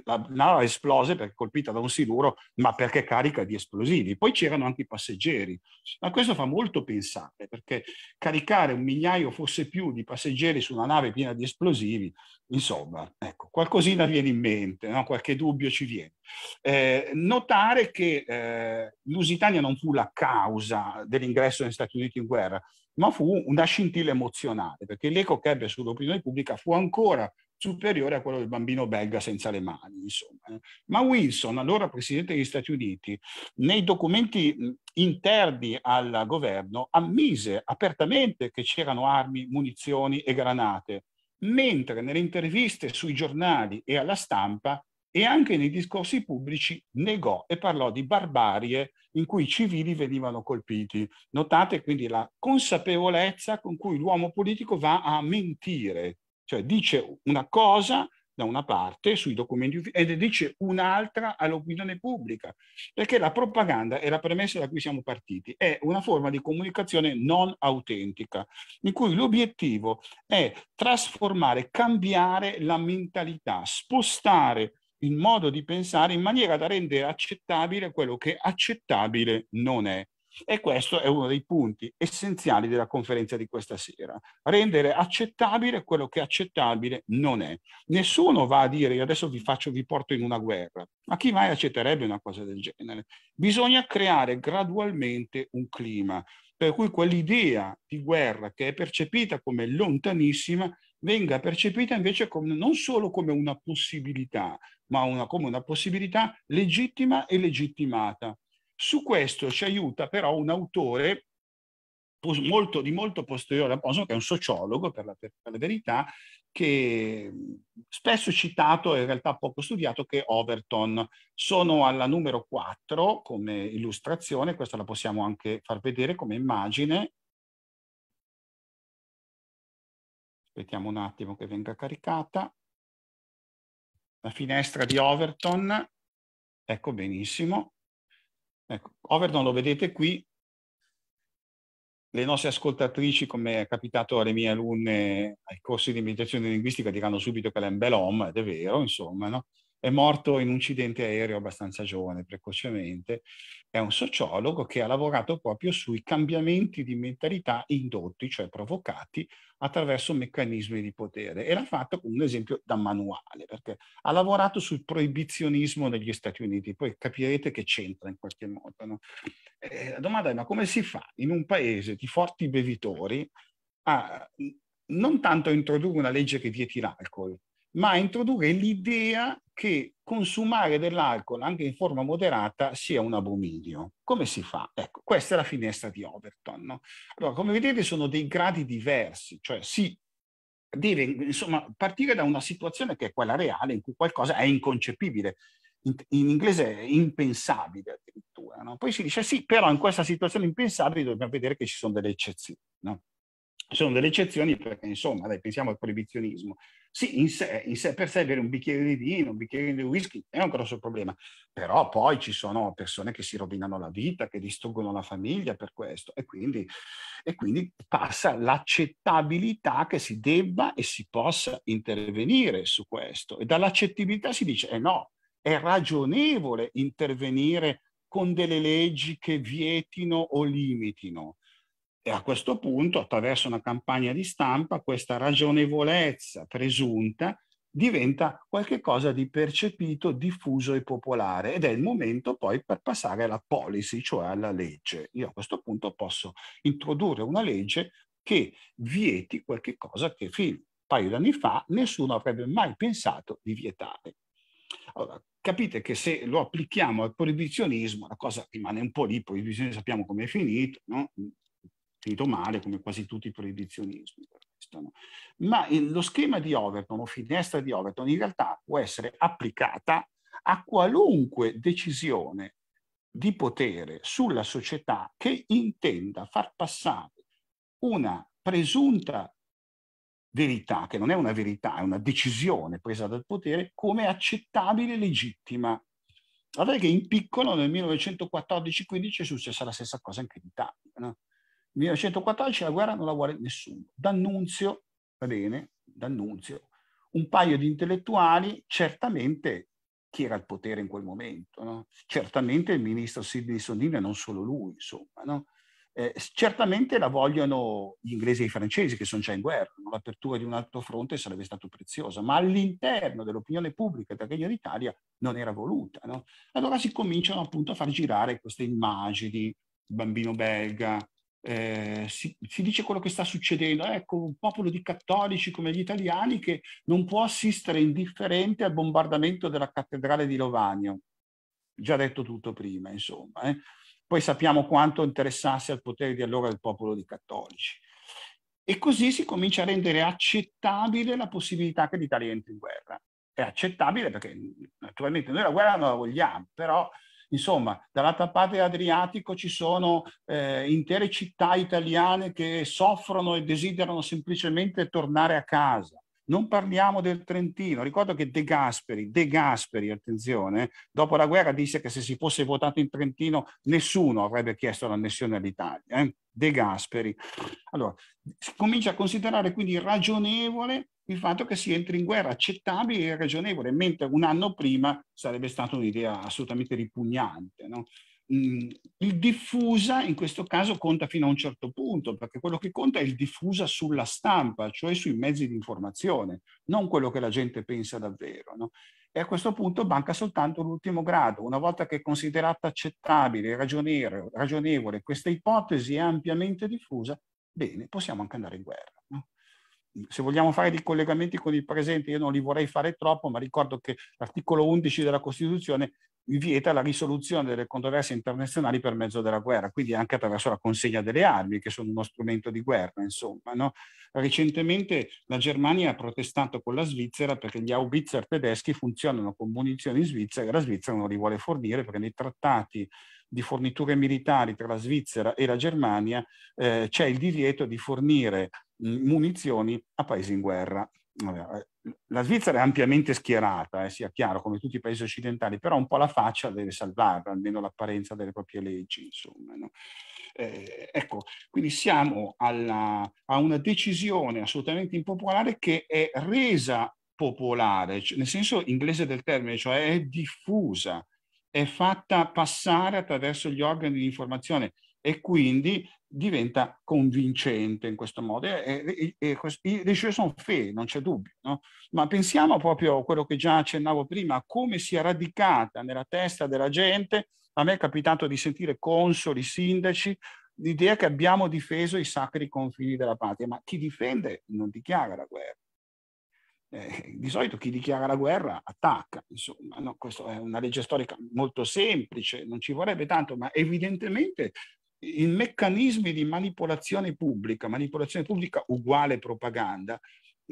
la nave esplose perché colpita da un siluro, ma perché carica di esplosivi. Poi c'erano anche i passeggeri, ma questo fa molto pensare, perché caricare un migliaio, forse più, di passeggeri su una nave piena di esplosivi, insomma, ecco, qualcosina viene in mente, no? qualche dubbio ci viene. Eh, notare che eh, Lusitania non fu la causa dell'ingresso degli Stati Uniti in guerra, ma fu una scintilla emozionale, perché l'eco che ebbe sull'opinione pubblica Repubblica fu ancora superiore a quello del bambino belga senza le mani. Insomma. Eh. Ma Wilson, allora presidente degli Stati Uniti, nei documenti interni al governo ammise apertamente che c'erano armi, munizioni e granate, mentre nelle interviste sui giornali e alla stampa e anche nei discorsi pubblici negò e parlò di barbarie in cui i civili venivano colpiti. Notate quindi la consapevolezza con cui l'uomo politico va a mentire cioè dice una cosa da una parte sui documenti ed dice un'altra all'opinione pubblica, perché la propaganda è la premessa da cui siamo partiti, è una forma di comunicazione non autentica, in cui l'obiettivo è trasformare, cambiare la mentalità, spostare il modo di pensare in maniera da rendere accettabile quello che accettabile non è. E questo è uno dei punti essenziali della conferenza di questa sera, rendere accettabile quello che accettabile non è. Nessuno va a dire io adesso vi, faccio, vi porto in una guerra, ma chi mai accetterebbe una cosa del genere? Bisogna creare gradualmente un clima per cui quell'idea di guerra che è percepita come lontanissima venga percepita invece come, non solo come una possibilità, ma una, come una possibilità legittima e legittimata su questo ci aiuta però un autore molto, di molto posteriore a Posmo, che è un sociologo per la, per la, verità, che spesso citato e in realtà poco studiato, che è Overton. Sono alla numero 4 come illustrazione, questa la possiamo anche far vedere come immagine. Aspettiamo un attimo che venga caricata. La finestra di Overton, ecco benissimo, Ecco, Overton lo vedete qui, le nostre ascoltatrici, come è capitato alle mie alunne ai corsi di meditazione linguistica, diranno subito che è un bel home, ed è vero, insomma, no? è morto in un incidente aereo abbastanza giovane, precocemente. È un sociologo che ha lavorato proprio sui cambiamenti di mentalità indotti, cioè provocati, attraverso meccanismi di potere. E l'ha fatto con un esempio da manuale, perché ha lavorato sul proibizionismo negli Stati Uniti. Poi capirete che c'entra in qualche modo. No? Eh, la domanda è, ma come si fa in un paese di forti bevitori a non tanto introdurre una legge che vieti l'alcol, ma introdurre l'idea che consumare dell'alcol anche in forma moderata sia un abominio. Come si fa? Ecco, questa è la finestra di Overton. No? Allora, come vedete sono dei gradi diversi, cioè si deve insomma, partire da una situazione che è quella reale in cui qualcosa è inconcepibile, in, inglese è impensabile addirittura. No? Poi si dice sì, però in questa situazione impensabile dobbiamo vedere che ci sono delle eccezioni. No? Ci sono delle eccezioni perché insomma, dai, pensiamo al proibizionismo sì, in sé, in sé, per sé avere un bicchiere di vino, un bicchiere di whisky è un grosso problema, però poi ci sono persone che si rovinano la vita, che distruggono la famiglia per questo e quindi, e quindi passa l'accettabilità che si debba e si possa intervenire su questo e dall'accettabilità si dice eh no, è ragionevole intervenire con delle leggi che vietino o limitino e a questo punto, attraverso una campagna di stampa, questa ragionevolezza presunta diventa qualcosa di percepito, diffuso e popolare ed è il momento poi per passare alla policy, cioè alla legge. Io a questo punto posso introdurre una legge che vieti qualcosa che fino a un paio d'anni fa nessuno avrebbe mai pensato di vietare. Allora, capite che se lo applichiamo al proibizionismo, la cosa rimane un po' lì, poi proibizionismo sappiamo come è finito, no? finito male come quasi tutti i proibizionismi. Ma eh, lo schema di Overton o finestra di Overton in realtà può essere applicata a qualunque decisione di potere sulla società che intenda far passare una presunta verità, che non è una verità, è una decisione presa dal potere, come accettabile e legittima. Guardate che in piccolo nel 1914-15 è successa la stessa cosa anche in Italia. No? 1914 la guerra non la vuole nessuno. D'Annunzio, va bene, D'Annunzio, un paio di intellettuali, certamente chi era al potere in quel momento, no? certamente il ministro Sidney Sondino e non solo lui, insomma, no? eh, certamente la vogliono gli inglesi e i francesi che sono già in guerra, l'apertura di un altro fronte sarebbe stata preziosa, ma all'interno dell'opinione pubblica italiana d'Italia non era voluta. No? Allora si cominciano appunto a far girare queste immagini, il bambino belga, eh, si, si, dice quello che sta succedendo. Ecco, un popolo di cattolici come gli italiani che non può assistere indifferente al bombardamento della cattedrale di Lovagno. Già detto tutto prima, insomma. Eh. Poi sappiamo quanto interessasse al potere di allora il popolo di cattolici. E così si comincia a rendere accettabile la possibilità che l'Italia entri in guerra. È accettabile perché naturalmente noi la guerra non la vogliamo, però Insomma, dall'altra parte dell'Adriatico ci sono eh, intere città italiane che soffrono e desiderano semplicemente tornare a casa. Non parliamo del Trentino. Ricordo che De Gasperi, De Gasperi, attenzione, dopo la guerra disse che se si fosse votato in Trentino nessuno avrebbe chiesto l'annessione all'Italia. Eh? De Gasperi. Allora, si comincia a considerare quindi ragionevole il fatto che si entri in guerra accettabile e ragionevole, mentre un anno prima sarebbe stata un'idea assolutamente ripugnante. No? mh, mm, il diffusa in questo caso conta fino a un certo punto, perché quello che conta è il diffusa sulla stampa, cioè sui mezzi di informazione, non quello che la gente pensa davvero. No? E a questo punto manca soltanto l'ultimo grado. Una volta che è considerata accettabile, ragionevole, ragionevole questa ipotesi è ampiamente diffusa, bene, possiamo anche andare in guerra. No? se vogliamo fare dei collegamenti con il presente, io non li vorrei fare troppo, ma ricordo che l'articolo 11 della Costituzione vieta la risoluzione delle controversie internazionali per mezzo della guerra, quindi anche attraverso la consegna delle armi, che sono uno strumento di guerra, insomma. No? Recentemente la Germania ha protestato con la Svizzera perché gli Haubitzer tedeschi funzionano con munizioni in Svizzera e la Svizzera non li vuole fornire perché nei trattati di forniture militari tra la Svizzera e la Germania eh, c'è il divieto di fornire mm, munizioni a paesi in guerra. Eh, la Svizzera è ampiamente schierata, eh, sia chiaro, come tutti i paesi occidentali, però un po' la faccia deve salvarla, almeno l'apparenza delle proprie leggi, insomma. No? Eh, ecco, quindi siamo alla, a una decisione assolutamente impopolare che è resa popolare, nel senso inglese del termine, cioè è diffusa, è fatta passare attraverso gli organi di informazione e quindi diventa convincente in questo modo. le sue sono fee, non c'è dubbio. No? Ma pensiamo proprio a quello che già accennavo prima, come si è radicata nella testa della gente. A me è capitato di sentire consoli, sindaci, l'idea che abbiamo difeso i sacri confini della patria, ma chi difende non dichiara la guerra. Eh, di solito chi dichiara la guerra attacca, insomma, no, questa è una legge storica molto semplice, non ci vorrebbe tanto, ma evidentemente in meccanismi di manipolazione pubblica, manipolazione pubblica uguale propaganda,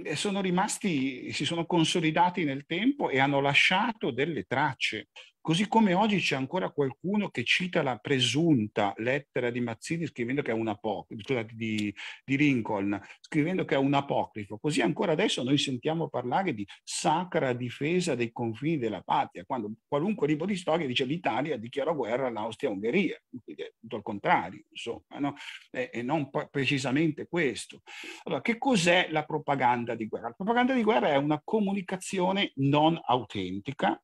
eh, sono rimasti, si sono consolidati nel tempo e hanno lasciato delle tracce. Così come oggi c'è ancora qualcuno che cita la presunta lettera di Mazzini scrivendo che è un apocrifo, di, di Lincoln, scrivendo che è un apocrifo. Così ancora adesso noi sentiamo parlare di sacra difesa dei confini della patria, quando qualunque libro di storia dice l'Italia dichiarò guerra all'Austria-Ungheria, quindi è tutto il contrario, insomma, no? e, e, non precisamente questo. Allora, che cos'è la propaganda di guerra? La propaganda di guerra è una comunicazione non autentica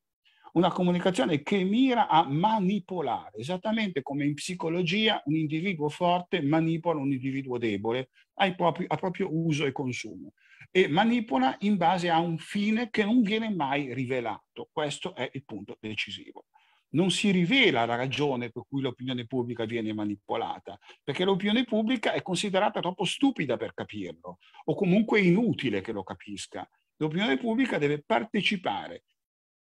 una comunicazione che mira a manipolare, esattamente come in psicologia un individuo forte manipola un individuo debole propri, a proprio uso e consumo e manipola in base a un fine che non viene mai rivelato. Questo è il punto decisivo. Non si rivela la ragione per cui l'opinione pubblica viene manipolata, perché l'opinione pubblica è considerata troppo stupida per capirlo o comunque inutile che lo capisca. L'opinione pubblica deve partecipare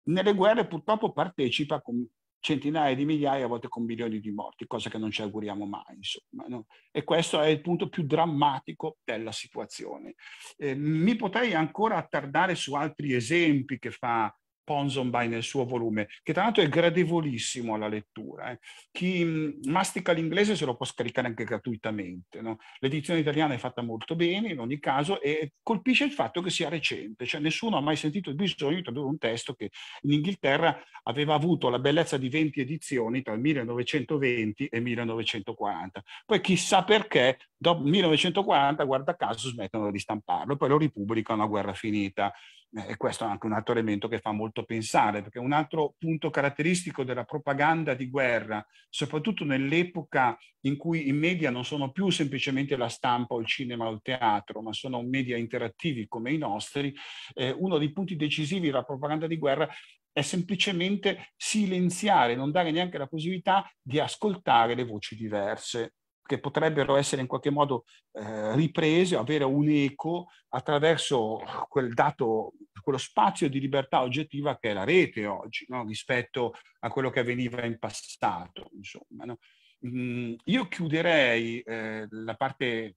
nelle guerre purtroppo partecipa con centinaia di migliaia, a volte con milioni di morti, cosa che non ci auguriamo mai. Insomma, no? E questo è il punto più drammatico della situazione. Eh, mi potrei ancora attardare su altri esempi che fa Ponsonby nel suo volume, che tra l'altro è gradevolissimo alla lettura. Eh. Chi mm, mastica l'inglese se lo può scaricare anche gratuitamente. No? L'edizione italiana è fatta molto bene in ogni caso e colpisce il fatto che sia recente, cioè nessuno ha mai sentito il bisogno di tradurre un testo che in Inghilterra aveva avuto la bellezza di 20 edizioni tra il 1920 e 1940. Poi chissà perché dopo 1940, guarda caso, smettono di stamparlo, poi lo ripubblicano a guerra finita. Eh, e questo è anche un altro elemento che fa molto pensare, perché un altro punto caratteristico della propaganda di guerra, soprattutto nell'epoca in cui i media non sono più semplicemente la stampa o il cinema o il teatro, ma sono media interattivi come i nostri, eh, uno dei punti decisivi della propaganda di guerra è semplicemente silenziare, non dare neanche la possibilità di ascoltare le voci diverse che potrebbero essere in qualche modo eh, riprese, avere un eco attraverso quel dato, quello spazio di libertà oggettiva che è la rete oggi, no? rispetto a quello che avveniva in passato. Insomma, no? mm, io chiuderei eh, la parte,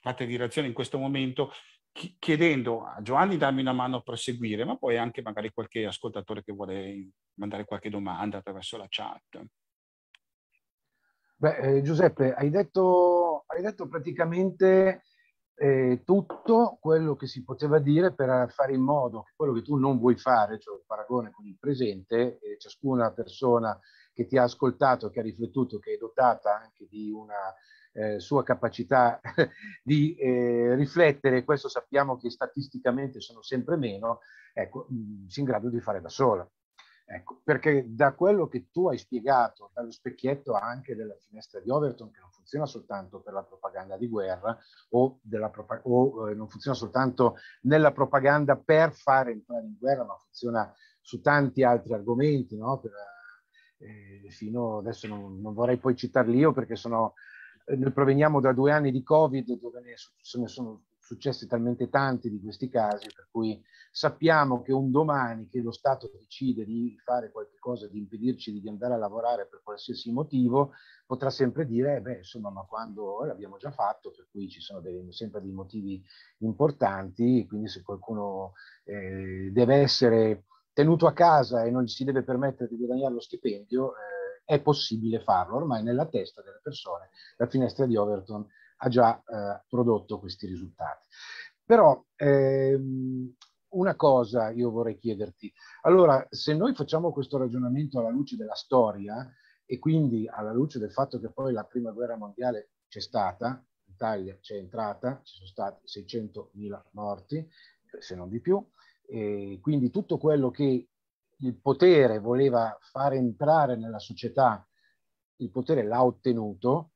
parte di reazione in questo momento chiedendo a Giovanni di darmi una mano a proseguire, ma poi anche magari qualche ascoltatore che vuole mandare qualche domanda attraverso la chat. Beh, eh, Giuseppe, hai detto, hai detto praticamente eh, tutto quello che si poteva dire per fare in modo che quello che tu non vuoi fare, cioè il paragone con il presente, eh, ciascuna persona che ti ha ascoltato, che ha riflettuto, che è dotata anche di una eh, sua capacità di eh, riflettere, questo sappiamo che statisticamente sono sempre meno, ecco, mh, si in grado di fare da sola. Ecco, perché da quello che tu hai spiegato, dallo specchietto anche della finestra di Overton, che non funziona soltanto per la propaganda di guerra o, della, o eh, non funziona soltanto nella propaganda per fare entrare in guerra, ma funziona su tanti altri argomenti, no? per, eh, eh fino adesso non, non, vorrei poi citarli io perché sono, eh, noi proveniamo da due anni di Covid dove ne, se ne sono successi talmente tanti di questi casi, per cui sappiamo che un domani che lo Stato decide di fare qualcosa, di impedirci di andare a lavorare per qualsiasi motivo, potrà sempre dire, eh beh, insomma, ma quando l'abbiamo già fatto, per cui ci sono dei, sempre dei motivi importanti, quindi se qualcuno eh, deve essere tenuto a casa e non si deve permettere di guadagnare lo stipendio, eh, è possibile farlo, ormai nella testa delle persone la finestra di Overton ha già eh, prodotto questi risultati. Però ehm, una cosa io vorrei chiederti. Allora, se noi facciamo questo ragionamento alla luce della storia e quindi alla luce del fatto che poi la prima guerra mondiale c'è stata, l'Italia c'è entrata, ci sono stati 600.000 morti, se non di più, e quindi tutto quello che il potere voleva far entrare nella società, il potere l'ha ottenuto,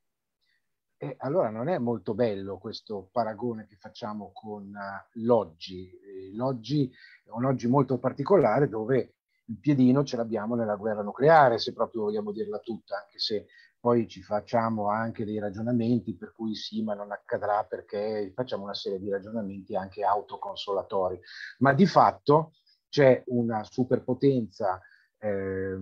e allora non è molto bello questo paragone che facciamo con eh, l'oggi. Eh, l'oggi è un oggi molto particolare dove il piedino ce l'abbiamo nella guerra nucleare, se proprio vogliamo dirla tutta, anche se poi ci facciamo anche dei ragionamenti per cui sì, ma non accadrà perché facciamo una serie di ragionamenti anche autoconsolatori. Ma di fatto c'è una superpotenza eh,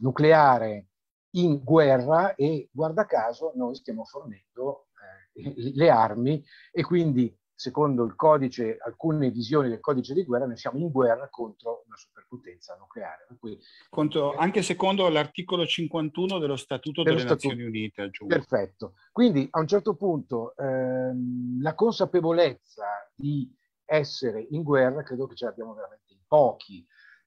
nucleare in guerra e guarda caso noi stiamo fornendo eh, le armi e quindi secondo il codice, alcune visioni del codice di guerra, noi siamo in guerra contro una superpotenza nucleare. Quindi, contro, eh, anche secondo l'articolo 51 dello Statuto dello delle Statuto. Nazioni Unite, aggiungo. Perfetto. Quindi a un certo punto ehm, la consapevolezza di essere in guerra credo che ce l'abbiamo veramente in pochi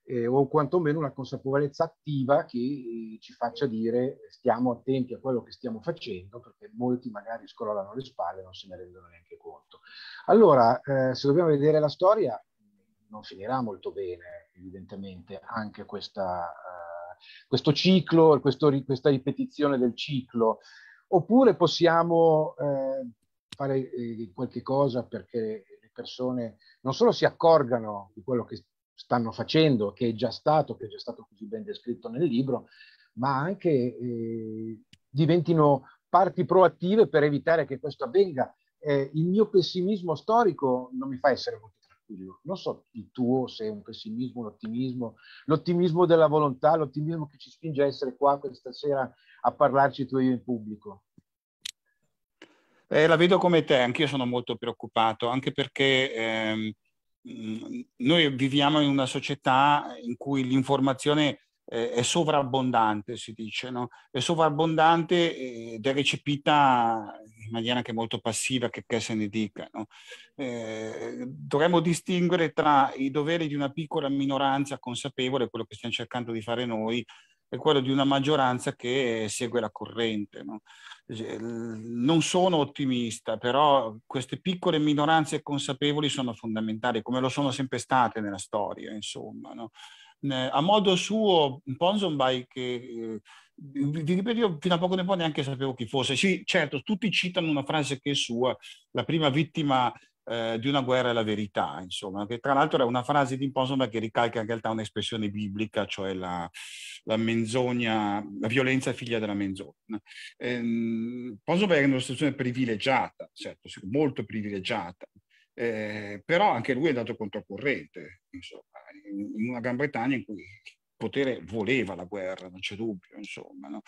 eh, o quantomeno una consapevolezza attiva che eh, ci faccia dire eh, stiamo attenti a quello che stiamo facendo perché molti magari scrollano le spalle e non se ne rendono neanche conto. Allora, eh, se dobbiamo vedere la storia, non finirà molto bene evidentemente anche questa, eh, questo ciclo, questo, questa ripetizione del ciclo, oppure possiamo eh, fare qualche cosa perché le persone non solo si accorgano di quello che stanno facendo, che è già stato, che è già stato così ben descritto nel libro, ma anche eh, diventino parti proattive per evitare che questo avvenga. Eh, il mio pessimismo storico non mi fa essere molto tranquillo. Non so il tuo se è un pessimismo, un ottimismo, l'ottimismo della volontà, l'ottimismo che ci spinge a essere qua questa sera a parlarci tu e io in pubblico. Eh, la vedo come te, anch'io sono molto preoccupato, anche perché ehm, Mm, noi viviamo in una società in cui l'informazione eh, è sovrabbondante, si dice, no? è sovrabbondante eh, ed è recepita in maniera anche molto passiva, che, che se ne dica. No? Eh, dovremmo distinguere tra i doveri di una piccola minoranza consapevole, quello che stiamo cercando di fare noi, è quello di una maggioranza che segue la corrente. No? Non sono ottimista, però queste piccole minoranze consapevoli sono fondamentali, come lo sono sempre state nella storia, insomma. No? A modo suo, Ponzonbai, che eh, vi ripeto, io fino a poco tempo neanche sapevo chi fosse. Sì, certo, tutti citano una frase che è sua, la prima vittima eh, di una guerra alla verità, insomma, che tra l'altro è una frase di Impossum che ricalca in realtà un'espressione biblica, cioè la, la menzogna, la violenza figlia della menzogna. Eh, Posobe era in una situazione privilegiata, certo, molto privilegiata, eh, però anche lui è andato controcorrente, insomma, in, in una Gran Bretagna in cui il potere voleva la guerra, non c'è dubbio, insomma. No?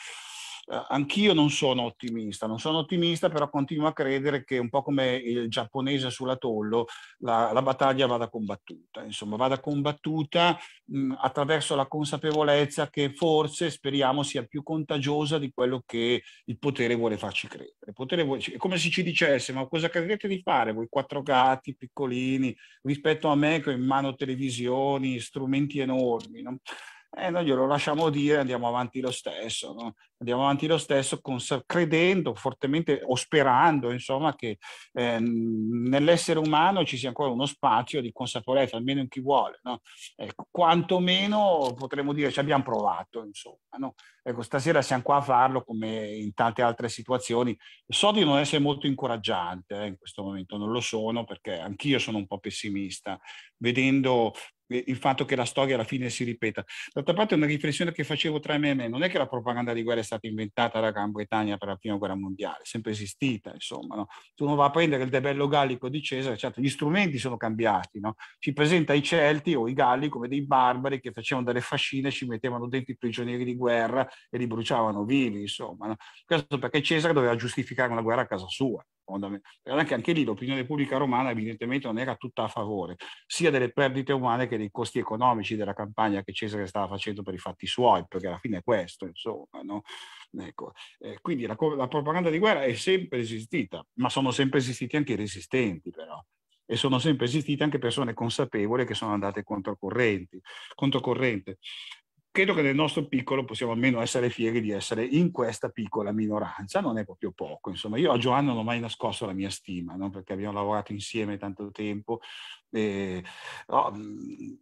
Eh, anch'io non sono ottimista, non sono ottimista, però continuo a credere che un po' come il giapponese sull'atollo, la, la battaglia vada combattuta, insomma, vada combattuta mh, mm, attraverso la consapevolezza che forse, speriamo, sia più contagiosa di quello che il potere vuole farci credere. Il potere vuole, è come se ci dicesse, ma cosa credete di fare voi quattro gatti piccolini rispetto a me che ho in mano televisioni, strumenti enormi? No? e eh, noi glielo lasciamo dire, andiamo avanti lo stesso, no? andiamo avanti lo stesso credendo fortemente o sperando insomma che eh, nell'essere umano ci sia ancora uno spazio di consapevolezza, almeno in chi vuole, no? ecco, quantomeno potremmo dire ci abbiamo provato insomma. No? Ecco, stasera siamo qua a farlo come in tante altre situazioni. So di non essere molto incoraggiante eh, in questo momento, non lo sono perché anch'io sono un po' pessimista, vedendo il fatto che la storia alla fine si ripeta. D'altra parte una riflessione che facevo tra me e me, non è che la propaganda di guerra è stata inventata dalla Gran Bretagna per la prima guerra mondiale, è sempre esistita, insomma. No? Tu non va a prendere il debello gallico di Cesare, certo gli strumenti sono cambiati, no? ci presenta i Celti o i Galli come dei barbari che facevano delle fascine, ci mettevano dentro i prigionieri di guerra e li bruciavano vivi, insomma. No? Questo perché Cesare doveva giustificare una guerra a casa sua. Anche, anche lì l'opinione pubblica romana evidentemente non era tutta a favore, sia delle perdite umane che dei costi economici della campagna che Cesare stava facendo per i fatti suoi, perché alla fine è questo, insomma. No? Ecco. Eh, quindi la, la propaganda di guerra è sempre esistita, ma sono sempre esistiti anche i resistenti però e sono sempre esistite anche persone consapevoli che sono andate controcorrente credo che nel nostro piccolo possiamo almeno essere fieri di essere in questa piccola minoranza, non è proprio poco. Insomma, io a Giovanna non ho mai nascosto la mia stima, no? perché abbiamo lavorato insieme tanto tempo. E, no, mm,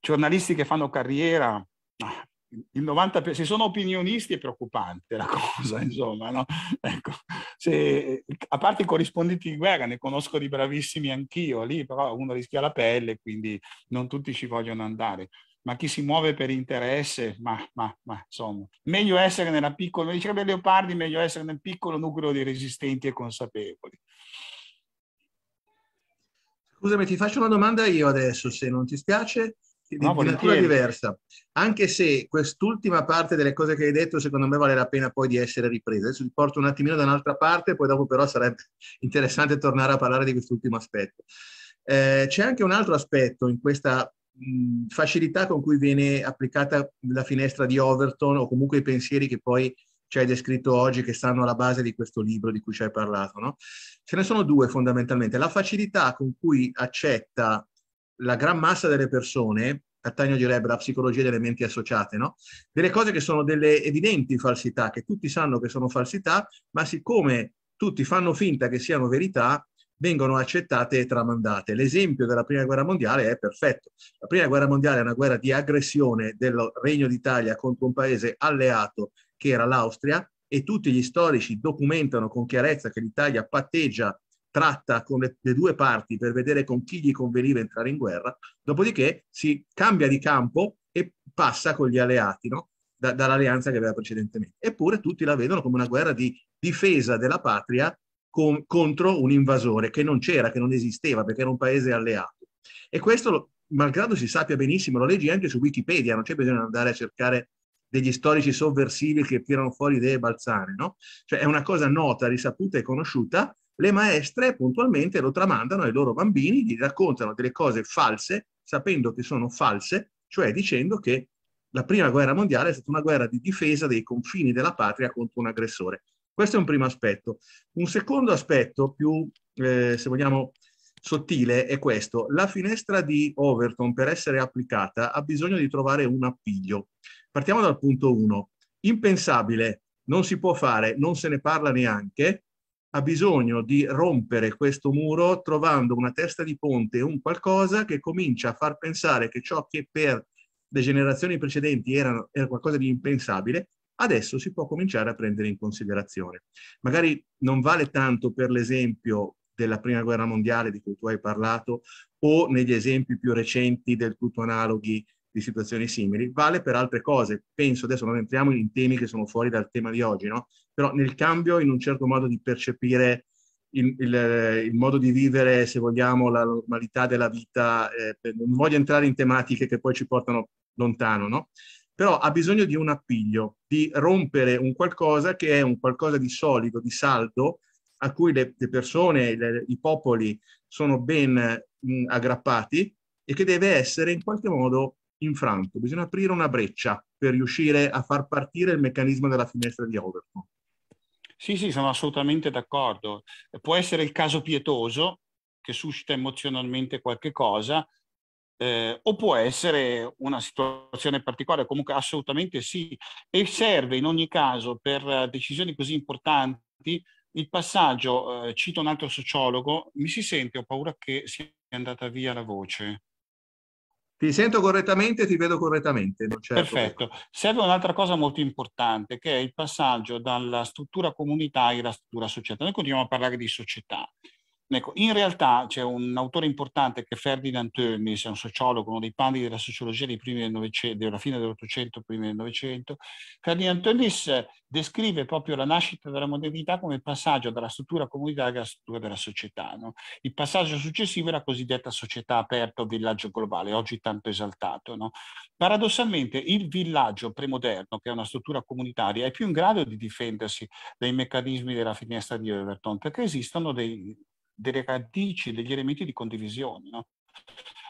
giornalisti che fanno carriera, ah, il 90%, se sono opinionisti è preoccupante la cosa, insomma, no? ecco, se, a parte i corrispondenti di guerra, ne conosco di bravissimi anch'io, lì però uno rischia la pelle, quindi non tutti ci vogliono andare ma chi si muove per interesse, ma, ma, ma insomma, meglio essere nella piccola, dicerebbe Leopardi, meglio essere nel piccolo nucleo di resistenti e consapevoli. Scusami, ti faccio una domanda io adesso, se non ti spiace, di, no, di natura diversa. Anche se quest'ultima parte delle cose che hai detto, secondo me, vale la pena poi di essere ripresa. Adesso ti porto un attimino da un'altra parte, poi dopo però sarebbe interessante tornare a parlare di quest'ultimo aspetto. Eh, c'è anche un altro aspetto in questa facilità con cui viene applicata la finestra di Overton o comunque i pensieri che poi ci hai descritto oggi che stanno alla base di questo libro di cui ci hai parlato. No? Ce ne sono due fondamentalmente. La facilità con cui accetta la gran massa delle persone, Cattaneo direbbe la psicologia delle menti associate, no? delle cose che sono delle evidenti falsità, che tutti sanno che sono falsità, ma siccome tutti fanno finta che siano verità, vengono accettate e tramandate. L'esempio della Prima Guerra Mondiale è perfetto. La Prima Guerra Mondiale è una guerra di aggressione del Regno d'Italia contro un paese alleato che era l'Austria e tutti gli storici documentano con chiarezza che l'Italia patteggia tratta con le, le, due parti per vedere con chi gli conveniva entrare in guerra, dopodiché si cambia di campo e passa con gli alleati, no? da, dall'alleanza che aveva precedentemente. Eppure tutti la vedono come una guerra di difesa della patria con, contro un invasore che non c'era, che non esisteva, perché era un paese alleato. E questo, malgrado si sappia benissimo, lo leggi anche su Wikipedia, non c'è bisogno di andare a cercare degli storici sovversivi che tirano fuori idee balzane, no? Cioè è una cosa nota, risaputa e conosciuta, le maestre puntualmente lo tramandano ai loro bambini, gli raccontano delle cose false, sapendo che sono false, cioè dicendo che la prima guerra mondiale è stata una guerra di difesa dei confini della patria contro un aggressore. Questo è un primo aspetto. Un secondo aspetto più, eh, se vogliamo, sottile è questo. La finestra di Overton per essere applicata ha bisogno di trovare un appiglio. Partiamo dal punto 1. Impensabile, non si può fare, non se ne parla neanche, ha bisogno di rompere questo muro trovando una testa di ponte, un qualcosa che comincia a far pensare che ciò che per le generazioni precedenti era, era qualcosa di impensabile, adesso si può cominciare a prendere in considerazione. Magari non vale tanto per l'esempio della prima guerra mondiale di cui tu hai parlato o negli esempi più recenti del tutto analoghi di situazioni simili, vale per altre cose. Penso adesso non entriamo in temi che sono fuori dal tema di oggi, no? Però nel cambio in un certo modo di percepire il, il, il modo di vivere, se vogliamo, la normalità della vita, eh, non voglio entrare in tematiche che poi ci portano lontano, no? però ha bisogno di un appiglio, di rompere un qualcosa che è un qualcosa di solido, di saldo, a cui le, le persone, le, i popoli sono ben mh, mm, aggrappati e che deve essere in qualche modo infranto. Bisogna aprire una breccia per riuscire a far partire il meccanismo della finestra di Overton. Sì, sì, sono assolutamente d'accordo. Può essere il caso pietoso che suscita emozionalmente qualche cosa, eh, o può essere una situazione particolare, comunque assolutamente sì, e serve in ogni caso per decisioni così importanti il passaggio, eh, cito un altro sociologo, mi si sente, ho paura che sia andata via la voce. Ti sento correttamente, ti vedo correttamente. Certo. Perfetto. Serve un'altra cosa molto importante, che è il passaggio dalla struttura comunitaria alla struttura società. Noi continuiamo a parlare di società. Ecco, in realtà c'è un autore importante che è Ferdinand Tönnies, è un sociologo, uno dei padri della sociologia Novece- della fine dell'Ottocento, primi del Novecento. Ferdinand Tönnies descrive proprio la nascita della modernità come passaggio dalla struttura comunitaria alla struttura della società. No? Il passaggio successivo è la cosiddetta società aperta o villaggio globale, oggi tanto esaltato. No? Paradossalmente il villaggio premoderno, che è una struttura comunitaria, è più in grado di difendersi dai meccanismi della finestra di Overton, perché esistono dei delle radici, degli elementi di condivisione. No?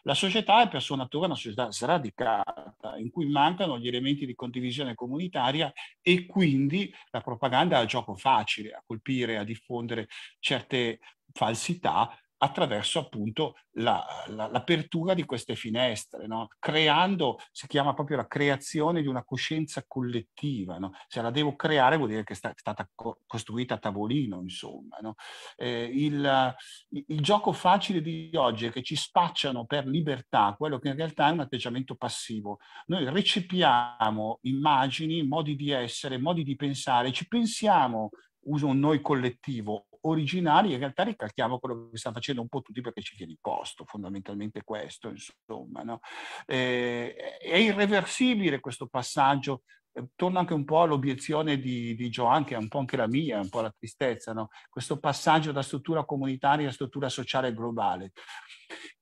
La società è per sua natura una società sradicata, in cui mancano gli elementi di condivisione comunitaria e quindi la propaganda ha gioco facile a colpire, a diffondere certe falsità attraverso appunto la, la, l'apertura di queste finestre, no? creando, si chiama proprio la creazione di una coscienza collettiva, no? se la devo creare vuol dire che è stata costruita a tavolino, insomma. No? Eh, il, il, gioco facile di oggi è che ci spacciano per libertà quello che in realtà è un atteggiamento passivo. Noi recepiamo immagini, modi di essere, modi di pensare, ci pensiamo uso un noi collettivo originario, in realtà ricalchiamo quello che stanno facendo un po' tutti perché ci viene imposto, fondamentalmente questo, insomma. No? Eh, è irreversibile questo passaggio Ehm, torno anche un po' all'obiezione di, di Joan, che è un po' anche la mia, un po' la tristezza, no? questo passaggio da struttura comunitaria a struttura sociale globale.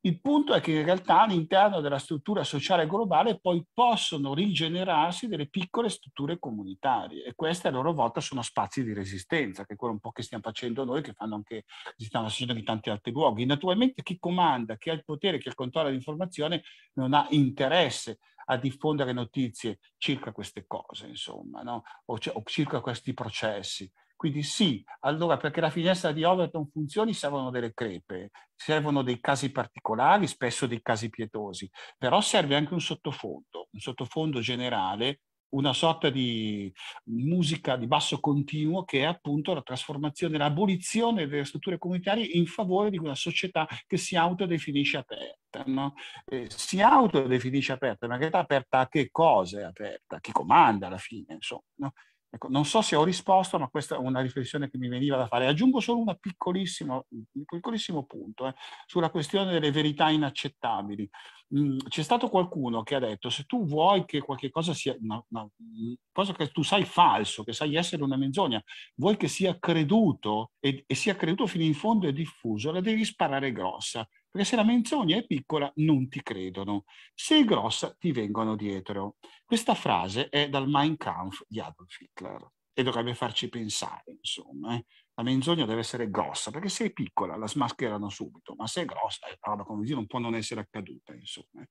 Il punto è che in realtà all'interno della struttura sociale globale poi possono rigenerarsi delle piccole strutture comunitarie e queste a loro volta sono spazi di resistenza, che è quello un po' che stiamo facendo noi, che fanno anche, si stanno facendo in tanti altri luoghi. Naturalmente chi comanda, chi ha il potere, chi ha il controllo dell'informazione non ha interesse a diffondere notizie circa queste cose, insomma, no? o, cioè, o circa questi processi. Quindi sì, allora perché la finestra di Overton funzioni servono delle crepe, servono dei casi particolari, spesso dei casi pietosi, però serve anche un sottofondo, un sottofondo generale una sorta di musica di basso continuo che è appunto la trasformazione, l'abolizione delle strutture comunitarie in favore di una società che si autodefinisce aperta. No? Eh, si autodefinisce aperta, ma in realtà aperta a che cosa è aperta? Chi comanda alla fine, insomma. No? Ecco, non so se ho risposto, ma questa è una riflessione che mi veniva da fare. Aggiungo solo un piccolissimo, piccolissimo punto eh, sulla questione delle verità inaccettabili. Mm, c'è stato qualcuno che ha detto se tu vuoi che qualche cosa sia, una, una, mm, cosa che tu sai falso, che sai essere una menzogna, vuoi che sia creduto e, e sia creduto fino in fondo e diffuso, la devi sparare grossa perché se la menzogna è piccola non ti credono, se è grossa ti vengono dietro. Questa frase è dal Mein Kampf di Adolf Hitler e dovrebbe farci pensare, insomma. Eh. La menzogna deve essere grossa, perché se è piccola la smascherano subito, ma se è grossa è roba, come dire, non può non essere accaduta, insomma. Eh.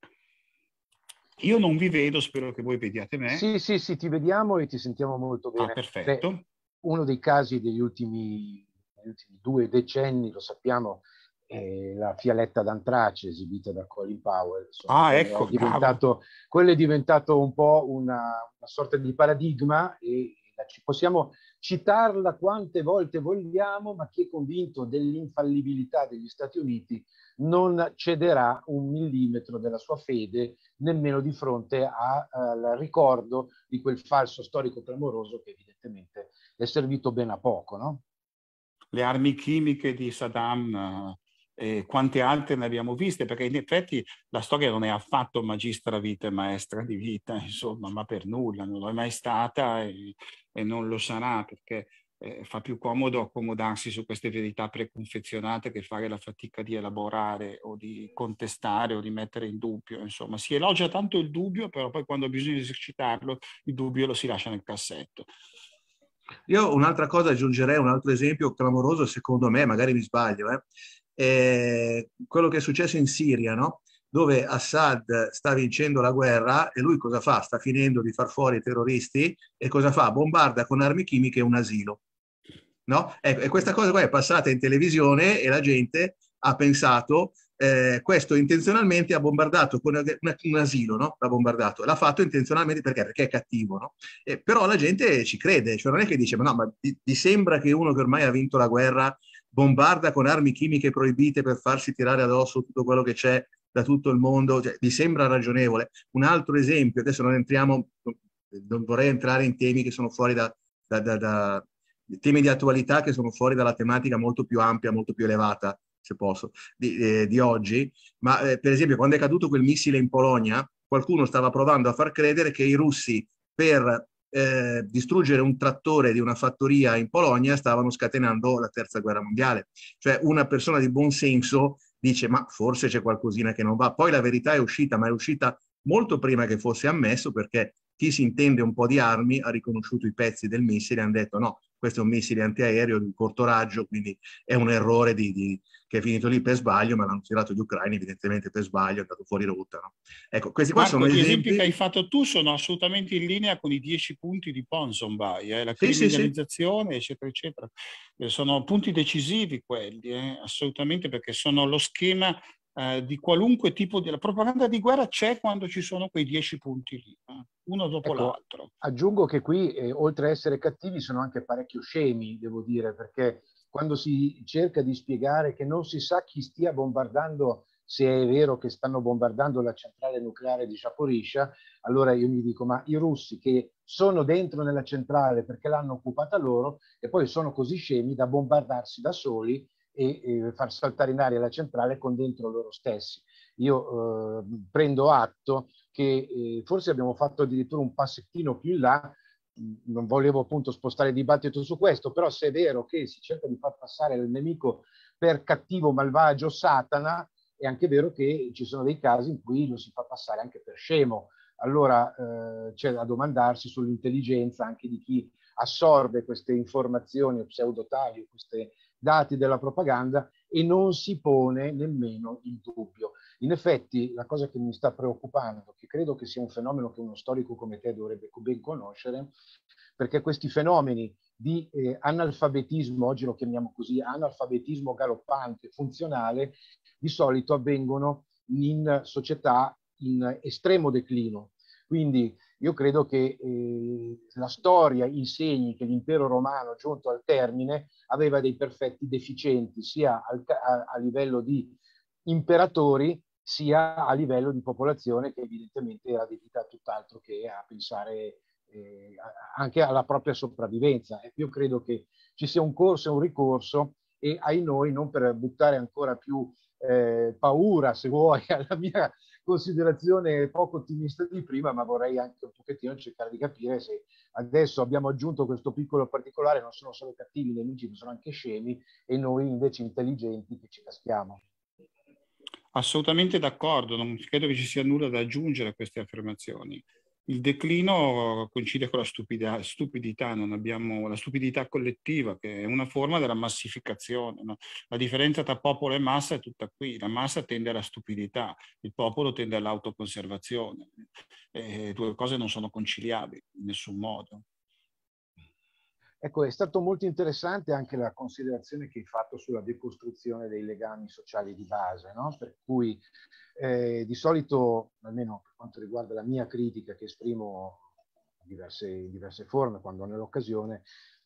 Io non vi vedo, spero che voi vediate me. Sì, sì, sì, ti vediamo e ti sentiamo molto bene. Ah, perfetto. Beh, uno dei casi degli ultimi, degli ultimi due decenni, lo sappiamo, la fialetta d'antrace esibita da Colin Powell. Insomma, ah, ecco, quello è diventato un po' una, una sorta di paradigma e possiamo citarla quante volte vogliamo, ma chi è convinto dell'infallibilità degli Stati Uniti non cederà un millimetro della sua fede nemmeno di fronte a, al ricordo di quel falso storico clamoroso che evidentemente è servito ben a poco. No? Le armi chimiche di Saddam eh, e quante altre ne abbiamo viste, perché in effetti la storia non è affatto magistra vita e maestra di vita, insomma, ma per nulla, non lo è mai stata e, e non lo sarà, perché eh, fa più comodo accomodarsi su queste verità preconfezionate che fare la fatica di elaborare o di contestare o di mettere in dubbio, insomma, si elogia tanto il dubbio, però poi quando bisogna esercitarlo, il dubbio lo si lascia nel cassetto. Io un'altra cosa aggiungerei, un altro esempio clamoroso, secondo me, magari mi sbaglio, eh? eh, quello che è successo in Siria, no? dove Assad sta vincendo la guerra e lui cosa fa? Sta finendo di far fuori i terroristi e cosa fa? Bombarda con armi chimiche un asilo. No? Ecco, e questa cosa qua è passata in televisione e la gente ha pensato eh, questo intenzionalmente ha bombardato con un asilo, no? l'ha bombardato, l'ha fatto intenzionalmente perché? Perché è cattivo, no? eh, però la gente ci crede, cioè non è che dice ma no, ma ti sembra che uno che ormai ha vinto la guerra bombarda con armi chimiche proibite per farsi tirare addosso tutto quello che c'è da tutto il mondo, cioè, vi sembra ragionevole. Un altro esempio, adesso non entriamo, non vorrei entrare in temi che sono fuori da, da, da, da temi di attualità che sono fuori dalla tematica molto più ampia, molto più elevata, se posso, di, eh, di oggi, ma eh, per esempio quando è caduto quel missile in Polonia, qualcuno stava provando a far credere che i russi per eh, distruggere un trattore di una fattoria in Polonia stavano scatenando la terza guerra mondiale. Cioè una persona di buon senso dice ma forse c'è qualcosina che non va. Poi la verità è uscita, ma è uscita molto prima che fosse ammesso perché chi si intende un po' di armi ha riconosciuto i pezzi del missile e hanno detto no, questo è un missile antiaereo di corto raggio, quindi è un errore di, di, che è finito lì per sbaglio, ma l'hanno tirato gli ucraini evidentemente per sbaglio, è andato fuori rotta. No? Ecco, questi qua Marco, sono gli esempi... esempi che hai fatto tu sono assolutamente in linea con i dieci punti di Ponsonby, eh? la criminalizzazione, sì, sì, sì. eccetera, eccetera. Eh, sono punti decisivi quelli, eh? assolutamente, perché sono lo schema eh, di qualunque tipo di... La propaganda di guerra c'è quando ci sono quei dieci punti lì, eh, uno dopo ecco, l'altro. Aggiungo che qui, eh, oltre a essere cattivi, sono anche parecchio scemi, devo dire, perché quando si cerca di spiegare che non si sa chi stia bombardando se è vero che stanno bombardando la centrale nucleare di Zaporizhia, allora io mi dico, ma i russi che sono dentro nella centrale perché l'hanno occupata loro e poi sono così scemi da bombardarsi da soli e, e far saltare in aria la centrale con dentro loro stessi. Io eh, prendo atto che eh, forse abbiamo fatto addirittura un passettino più in là, non volevo appunto spostare il dibattito su questo, però se è vero che si cerca di far passare il nemico per cattivo, malvagio, Satana, è anche vero che ci sono dei casi in cui lo si fa passare anche per scemo. Allora eh, c'è da domandarsi sull'intelligenza anche di chi assorbe queste informazioni o pseudotali, queste dati della propaganda e non si pone nemmeno il dubbio. In effetti la cosa che mi sta preoccupando, che credo che sia un fenomeno che uno storico come te dovrebbe ben conoscere, perché questi fenomeni di eh, analfabetismo, oggi lo chiamiamo così, analfabetismo galoppante, funzionale, di solito avvengono in società in estremo declino. Quindi io credo che eh, la storia insegni che l'impero romano giunto al termine aveva dei perfetti deficienti sia al, a, a livello di imperatori sia a livello di popolazione che evidentemente era dedita a tutt'altro che a pensare eh, anche alla propria sopravvivenza. Io credo che ci sia un corso e un ricorso e ai noi, non per buttare ancora più eh, paura, se vuoi, alla mia considerazione poco ottimista di prima, ma vorrei anche un pochettino cercare di capire se adesso abbiamo aggiunto questo piccolo particolare, non sono solo cattivi i nemici, ma sono anche scemi e noi invece intelligenti che ci caschiamo. Assolutamente d'accordo, non credo che ci sia nulla da aggiungere a queste affermazioni. Il declino coincide con la stupida, stupidità, abbiamo, la stupidità collettiva, che è una forma della massificazione. No? La differenza tra popolo e massa è tutta qui. La massa tende alla stupidità, il popolo tende all'autoconservazione. E eh, due cose non sono conciliabili in nessun modo. Ecco, è stato molto interessante anche la considerazione che hai fatto sulla decostruzione dei legami sociali di base, no? per cui eh, di solito, almeno per quanto riguarda la mia critica che esprimo in diverse, in diverse forme quando ho l'occasione,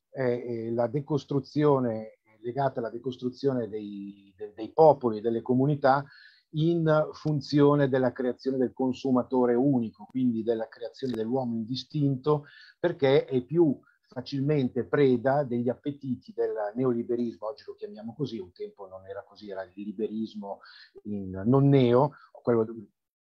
è, eh, la decostruzione legata alla decostruzione dei, de, dei popoli, delle comunità, in funzione della creazione del consumatore unico, quindi della creazione dell'uomo indistinto, perché è più facilmente preda degli appetiti del neoliberismo, oggi lo chiamiamo così, un tempo non era così, era il liberismo non neo, quello,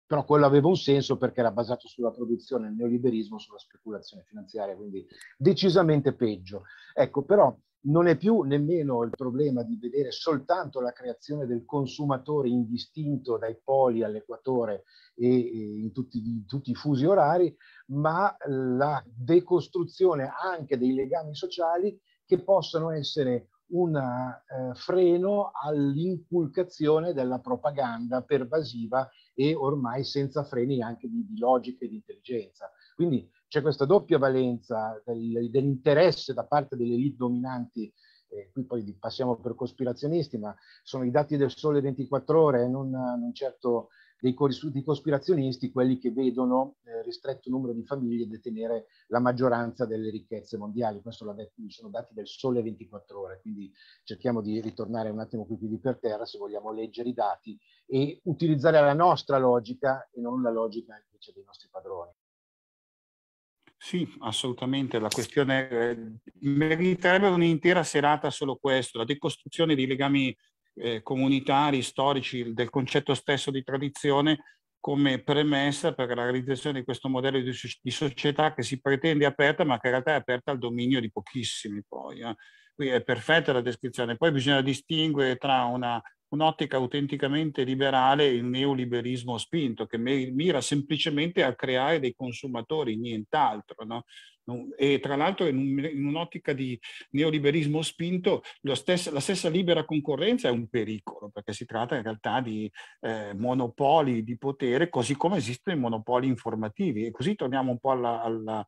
però quello aveva un senso perché era basato sulla produzione, il neoliberismo sulla speculazione finanziaria, quindi decisamente peggio. Ecco, però non è più nemmeno il problema di vedere soltanto la creazione del consumatore indistinto dai poli all'equatore e, in tutti, in tutti i fusi orari, ma la decostruzione anche dei legami sociali che possono essere un eh, freno all'inculcazione della propaganda pervasiva e ormai senza freni anche di, di logica e di intelligenza. Quindi c'è questa doppia valenza del, dell'interesse da parte delle elite dominanti eh, qui poi passiamo per cospirazionisti, ma sono i dati del Sole 24 ore, non, non certo dei cospirazionisti, quelli che vedono eh, ristretto numero di famiglie detenere la maggioranza delle ricchezze mondiali. Questo l'ha detto, sono dati del Sole 24 ore, quindi cerchiamo di ritornare un attimo più piedi per terra se vogliamo leggere i dati e utilizzare la nostra logica e non la logica invece dei nostri padroni. Sì, assolutamente, la questione eh, meriterebbe un'intera serata solo questo, la decostruzione dei legami eh, comunitari, storici, del concetto stesso di tradizione come premessa per la realizzazione di questo modello di, di società che si pretende aperta ma che in realtà è aperta al dominio di pochissimi poi. Eh. Qui è perfetta la descrizione, poi bisogna distinguere tra una un'ottica autenticamente liberale il neoliberismo spinto, che mira semplicemente a creare dei consumatori, nient'altro. No? E tra l'altro in, un'ottica di neoliberismo spinto stessa, la stessa libera concorrenza è un pericolo, perché si tratta in realtà di eh, monopoli di potere, così come esistono i monopoli informativi. E così torniamo un po' alla, alla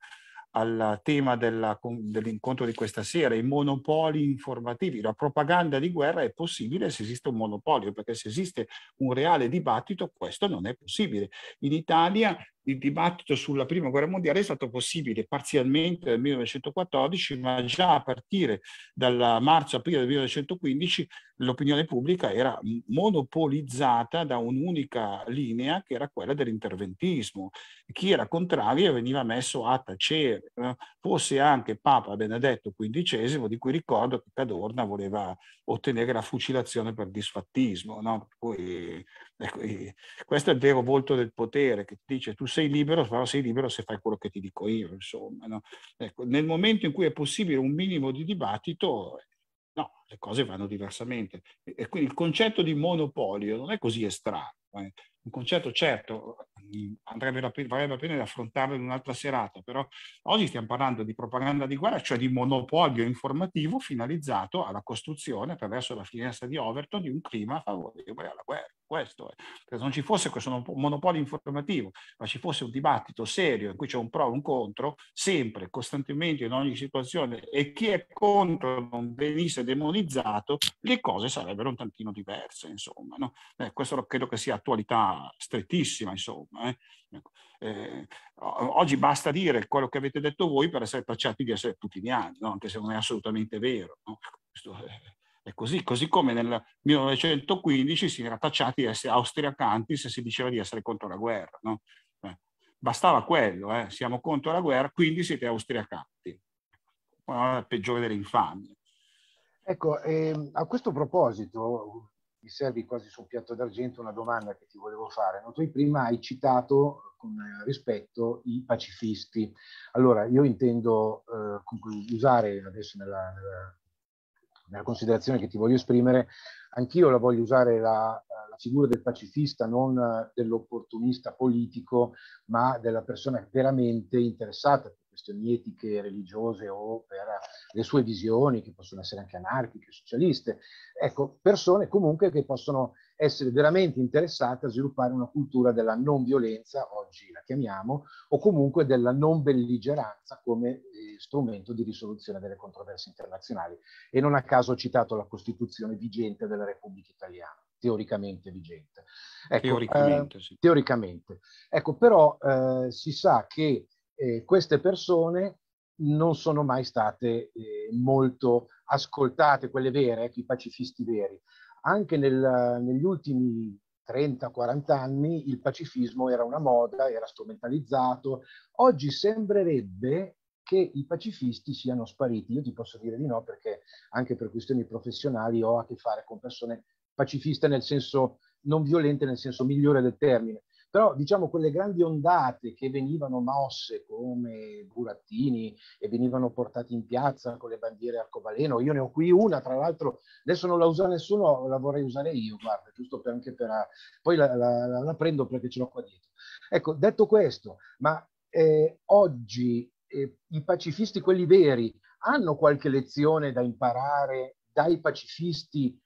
al tema della, dell'incontro di questa sera, i monopoli informativi. La propaganda di guerra è possibile se esiste un monopolio, perché se esiste un reale dibattito questo non è possibile. In Italia il dibattito sulla prima guerra mondiale è stato possibile parzialmente nel 1914, ma già a partire dal marzo-aprile del 1915 l'opinione pubblica era monopolizzata da un'unica linea che era quella dell'interventismo. Chi era contrario veniva messo a tacere, fosse anche Papa Benedetto XV, di cui ricordo che Cadorna voleva ottenere la fucilazione per disfattismo. No? Poi, Ecco, questo è il vero volto del potere che ti dice tu sei libero, però sei libero se fai quello che ti dico io, insomma. No? Ecco, nel momento in cui è possibile un minimo di dibattito, no, le cose vanno diversamente. E quindi il concetto di monopolio non è così estraneo. Eh? Un concetto certo andrebbe la, varrebbe la pena di affrontarlo in un'altra serata, però oggi stiamo parlando di propaganda di guerra, cioè di monopolio informativo finalizzato alla costruzione attraverso la finestra di Overton di un clima favorevole alla guerra. Questo è. Se non ci fosse questo monopolio informativo, ma ci fosse un dibattito serio in cui c'è un pro e un contro, sempre, costantemente, in ogni situazione, e chi è contro non venisse demonizzato, le cose sarebbero un tantino diverse, insomma. No? Eh, questo credo che sia attualità strettissima, insomma insomma. Eh. Ecco, eh, oggi basta dire quello che avete detto voi per essere tacciati di essere putiniani, no? anche se non è assolutamente vero. No? Ecco, è così, così come nel 1915 si era tacciati di essere austriacanti se si diceva di essere contro la guerra. No? Eh, bastava quello, eh? siamo contro la guerra, quindi siete austriacanti. Una peggiore delle infamie. Ecco, ehm, a questo proposito, mi servi quasi su un piatto d'argento una domanda che ti volevo fare. No, tu prima hai citato con eh, rispetto i pacifisti. Allora, io intendo eh, usare adesso nella, nella, considerazione che ti voglio esprimere, anch'io la voglio usare la, la figura del pacifista, non dell'opportunista politico, ma della persona veramente interessata questioni etiche, religiose o per le sue visioni, che possono essere anche anarchiche, socialiste. Ecco, persone comunque che possono essere veramente interessate a sviluppare una cultura della non violenza, oggi la chiamiamo, o comunque della non belligeranza come eh, strumento di risoluzione delle controversie internazionali. E non a caso ho citato la Costituzione vigente della Repubblica Italiana teoricamente vigente. Ecco, teoricamente, eh, sì. teoricamente. Ecco, però eh, si sa che eh, queste persone non sono mai state eh, molto ascoltate, quelle vere, eh, i pacifisti veri. Anche nel, negli ultimi 30-40 anni il pacifismo era una moda, era strumentalizzato. Oggi sembrerebbe che i pacifisti siano spariti. Io ti posso dire di no perché anche per questioni professionali ho a che fare con persone pacifiste nel senso non violente, nel senso migliore del termine però diciamo quelle grandi ondate che venivano mosse come burattini e venivano portati in piazza con le bandiere arcobaleno, io ne ho qui una, tra l'altro adesso non la usa nessuno, la vorrei usare io, guarda, giusto per, anche per... Ah, poi la, la, la prendo perché ce l'ho qua dietro. Ecco, detto questo, ma eh, oggi eh, i pacifisti, quelli veri, hanno qualche lezione da imparare dai pacifisti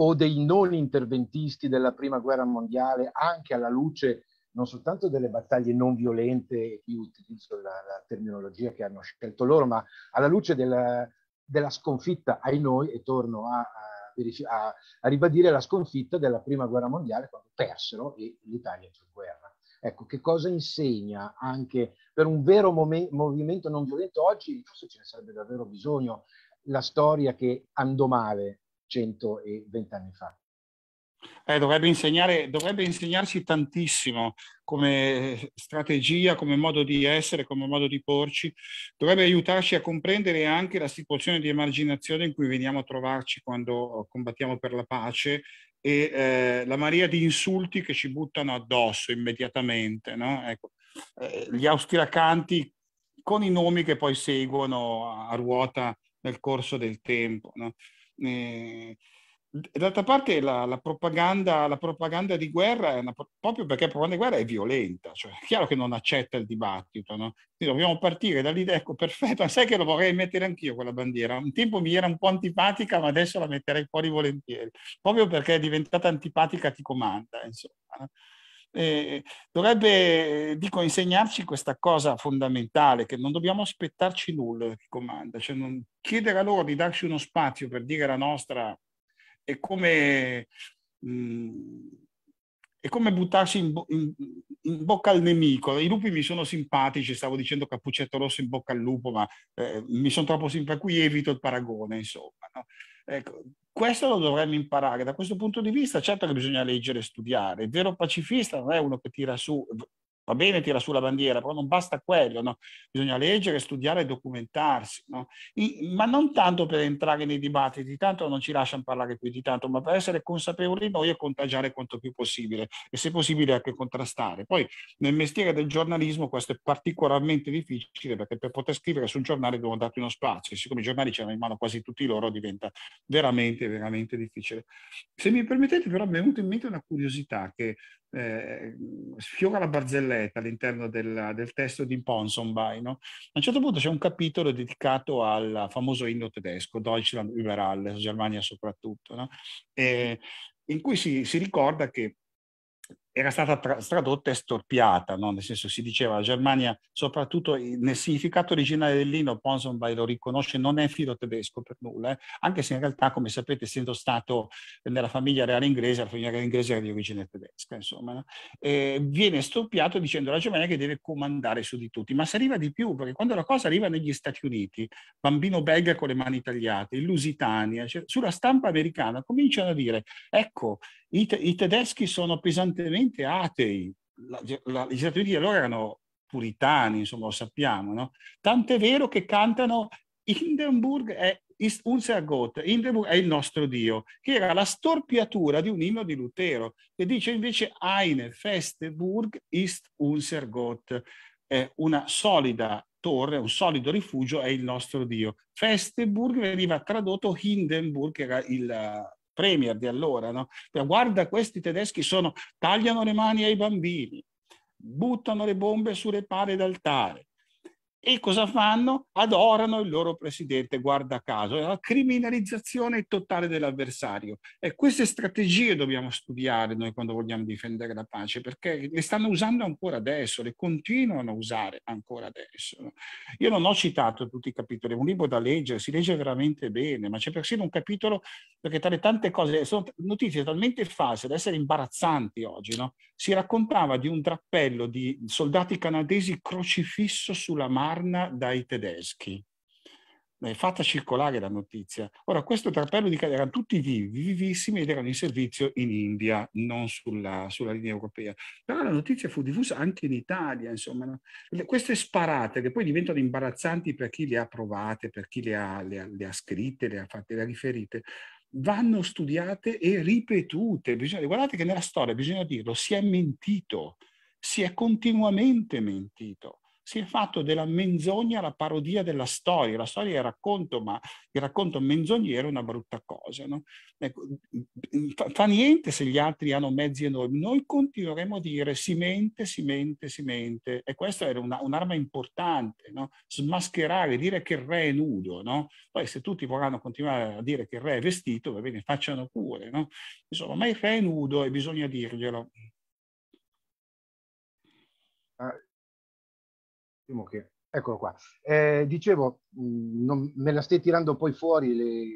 o dei non interventisti della prima guerra mondiale anche alla luce non soltanto delle battaglie non violente, io utilizzo la, la terminologia che hanno scelto loro, ma alla luce della, della sconfitta ai noi, e torno a, a, a, ribadire la sconfitta della prima guerra mondiale quando persero e l'Italia entrò in guerra. Ecco, che cosa insegna anche per un vero momen- movimento non violento oggi, forse ce ne sarebbe davvero bisogno, la storia che andò male 120 anni fa. Eh, dovrebbe, insegnare, dovrebbe insegnarci tantissimo come strategia, come modo di essere, come modo di porci. Dovrebbe aiutarci a comprendere anche la situazione di emarginazione in cui veniamo a trovarci quando eh, combattiamo per la pace e eh, la marea di insulti che ci buttano addosso immediatamente. No? Ecco, eh, gli austriacanti con i nomi che poi seguono a, ruota nel corso del tempo. No? Eh, d'altra parte la, la, propaganda, la, propaganda, di guerra, è una, proprio perché la propaganda di guerra è violenta, cioè è chiaro che non accetta il dibattito, no? Quindi dobbiamo partire dall'idea, ecco perfetto, sai che lo vorrei mettere anch'io quella bandiera, un tempo mi era un po' antipatica ma adesso la metterei fuori volentieri, proprio perché è diventata antipatica ti comanda, insomma. No? eh, dovrebbe, dico, insegnarci questa cosa fondamentale, che non dobbiamo aspettarci nulla che comanda, cioè non, chiedere a loro di darci uno spazio per dire la nostra è come, mh, è come buttarsi in, bo- in, in, bocca al nemico. I lupi mi sono simpatici, stavo dicendo cappuccetto rosso in bocca al lupo, ma eh, mi sono troppo simpatici, qui evito il paragone, insomma. No? Ecco, questo lo dovremmo imparare. Da questo punto di vista, certo che bisogna leggere e studiare. Il vero pacifista non è uno che tira su, Va bene, tira su la bandiera, però non basta quello, no? bisogna leggere, studiare e documentarsi, no? I, ma non tanto per entrare nei dibattiti, tanto non ci lasciano parlare più di tanto, ma per essere consapevoli noi e contagiare quanto più possibile e se possibile anche contrastare. Poi nel mestiere del giornalismo questo è particolarmente difficile perché per poter scrivere su un giornale devono darti uno spazio e siccome i giornali c'erano in mano quasi tutti loro diventa veramente, veramente difficile. Se mi permettete però mi è venuta in mente una curiosità che eh, sfiora la barzelletta all'interno del, del testo di Ponsonby. No? A un certo punto c'è un capitolo dedicato al famoso inno tedesco, Deutschland über alles, Germania soprattutto, no? eh, in cui si, si ricorda che era stata tra- tradotta e storpiata, no? nel senso si diceva la Germania, soprattutto nel significato originale del Lino, Ponsonby lo riconosce, non è filo tedesco per nulla, eh? anche se in realtà, come sapete, essendo stato nella famiglia reale inglese, la famiglia reale inglese era di origine tedesca, insomma, no? viene storpiato dicendo la Germania che deve comandare su di tutti, ma si arriva di più, perché quando la cosa arriva negli Stati Uniti, bambino belga con le mani tagliate, in Lusitania, eh, cioè, sulla stampa americana cominciano a dire, ecco, i, te- i tedeschi sono pesantemente totalmente atei. La, la, I gesuiti allora erano puritani, insomma, lo sappiamo, no? Tant'è vero che cantano Hindenburg è ist Unser Gott, Hindenburg è il nostro Dio, che era la storpiatura di un inno di Lutero, che dice invece Eine feste Burg ist unser Gott, è una solida torre, un solido rifugio è il nostro Dio. Festeburg veniva tradotto Hindenburg, che era il, premier di allora, no? guarda questi tedeschi sono, tagliano le mani ai bambini, buttano le bombe sulle pale d'altare, e cosa fanno? Adorano il loro presidente, guarda caso, è la criminalizzazione totale dell'avversario. E queste strategie dobbiamo studiare noi quando vogliamo difendere la pace, perché le stanno usando ancora adesso, le continuano a usare ancora adesso. Io non ho citato tutti i capitoli, è un libro da leggere, si legge veramente bene, ma c'è persino un capitolo, perché tra le tante cose, sono notizie talmente false da essere imbarazzanti oggi, no? Si raccontava di un drappello di soldati canadesi crocifisso sulla mano Marna dai tedeschi. È eh, fatta circolare la notizia. Ora, questo trappello di carri erano tutti vivi, vivissimi ed erano in servizio in India, non sulla, sulla, linea europea. Però la notizia fu diffusa anche in Italia, insomma. No? Queste sparate che poi diventano imbarazzanti per chi le ha provate, per chi le ha, le le ha scritte, le ha fatte, le ha riferite, vanno studiate e ripetute. Bisogna, guardate che nella storia, bisogna dirlo, si è mentito, si è continuamente mentito si è fatto della menzogna la parodia della storia. La storia è il racconto, ma il racconto menzognero è una brutta cosa. No? Ecco, fa, niente se gli altri hanno mezzi enormi. Noi continueremo a dire si mente, si mente, si mente. E questa era una, un'arma importante, no? smascherare, dire che il re è nudo. No? Poi se tutti vorranno continuare a dire che il re è vestito, va bene, facciano pure. Insomma, ma il re è nudo e bisogna dirglielo. che... Eccolo qua. Eh, dicevo, non, me la stai tirando poi fuori le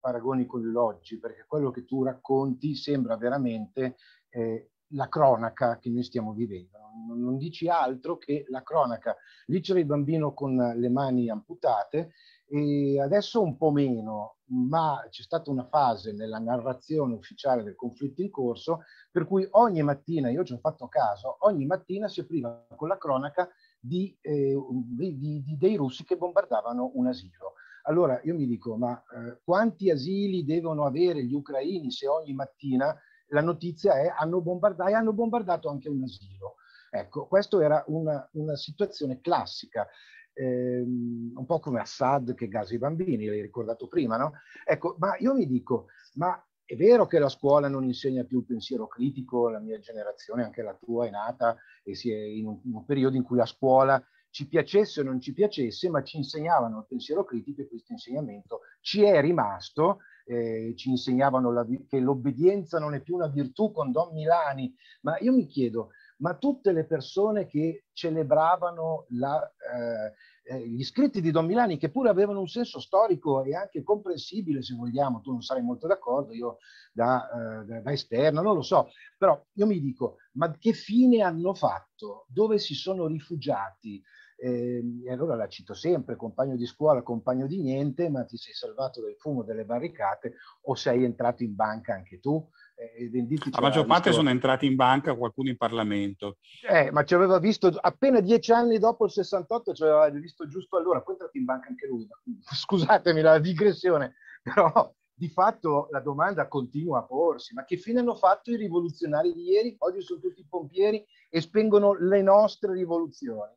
paragoni con l'oggi, perché quello che tu racconti sembra veramente eh, la cronaca che noi stiamo vivendo. Non, non, dici altro che la cronaca. Lì c'era il bambino con le mani amputate e adesso un po' meno, ma c'è stata una fase nella narrazione ufficiale del conflitto in corso per cui ogni mattina, io ci ho fatto caso, ogni mattina si apriva con la cronaca di, eh, di, di, dei russi che bombardavano un asilo. Allora io mi dico, ma eh, quanti asili devono avere gli ucraini se ogni mattina la notizia è hanno bombardato, e hanno bombardato anche un asilo? Ecco, questa era una, una situazione classica. Ehm, un po' come Assad che gasa i bambini, l'hai ricordato prima, no? Ecco, ma io mi dico, ma è vero che la scuola non insegna più il pensiero critico, la mia generazione, anche la tua, è nata e si è in un, in un periodo in cui la scuola ci piacesse o non ci piacesse, ma ci insegnavano il pensiero critico e questo insegnamento ci è rimasto. Eh, ci insegnavano la, che l'obbedienza non è più una virtù con Don Milani, ma io mi chiedo, ma tutte le persone che celebravano la, eh, eh, gli scritti di Don Milani, che pure avevano un senso storico e anche comprensibile, se vogliamo, tu non sarai molto d'accordo, io da, eh, da esterno, non lo so, però io mi dico, ma che fine hanno fatto? Dove si sono rifugiati? Eh, e allora la cito sempre, compagno di scuola, compagno di niente, ma ti sei salvato dal fumo delle barricate o sei entrato in banca anche tu? eh, La maggior parte visto... sono entrati in banca, qualcuno in Parlamento. Eh, ma ci aveva visto appena dieci anni dopo il 68, ci aveva visto giusto allora, poi è entrato in banca anche lui. Scusatemi la digressione, però di fatto la domanda continua a porsi, ma che fine hanno fatto i rivoluzionari di ieri? Oggi sono tutti pompieri e spengono le nostre rivoluzioni.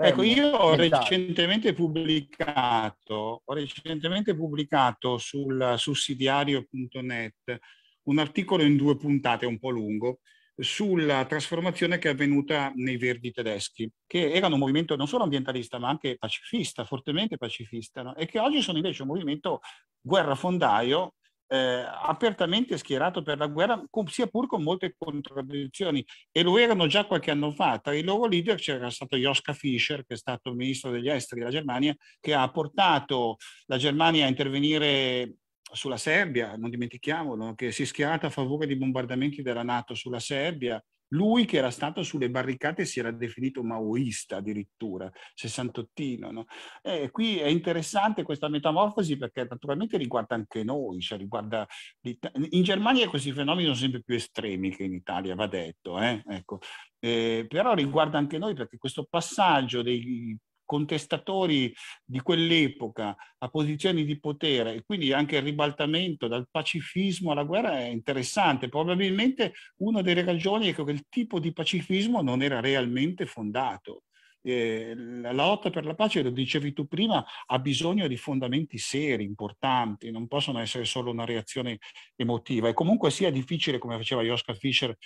Ecco, io ho recentemente, ho recentemente pubblicato, sul sussidiario.net un articolo in due puntate, un po' lungo, sulla trasformazione che è avvenuta nei Verdi tedeschi, che erano un movimento non solo ambientalista ma anche pacifista, fortemente pacifista, no? e che oggi sono invece un movimento guerrafondaio, eh, apertamente schierato per la guerra, con, sia pur con molte contraddizioni, e lo erano già qualche anno fa. Tra i loro leader c'era stato Joschka Fischer, che è stato il ministro degli esteri della Germania, che ha portato la Germania a intervenire sulla Serbia, non dimentichiamolo, che si è schierata a favore dei bombardamenti della Nato sulla Serbia, lui che era stato sulle barricate si era definito maoista addirittura, sessantottino. No? E qui è interessante questa metamorfosi perché naturalmente riguarda anche noi, cioè riguarda in Germania questi fenomeni sono sempre più estremi che in Italia, va detto, eh? Ecco. Eh, però riguarda anche noi perché questo passaggio dei contestatori di quell'epoca a posizioni di potere e quindi anche il ribaltamento dal pacifismo alla guerra è interessante. Probabilmente una delle ragioni è ecco, che quel tipo di pacifismo non era realmente fondato. Eh, la lotta per la pace, lo dicevi tu prima, ha bisogno di fondamenti seri, importanti, non possono essere solo una reazione emotiva. E comunque sia difficile, come faceva Joschka Fischer,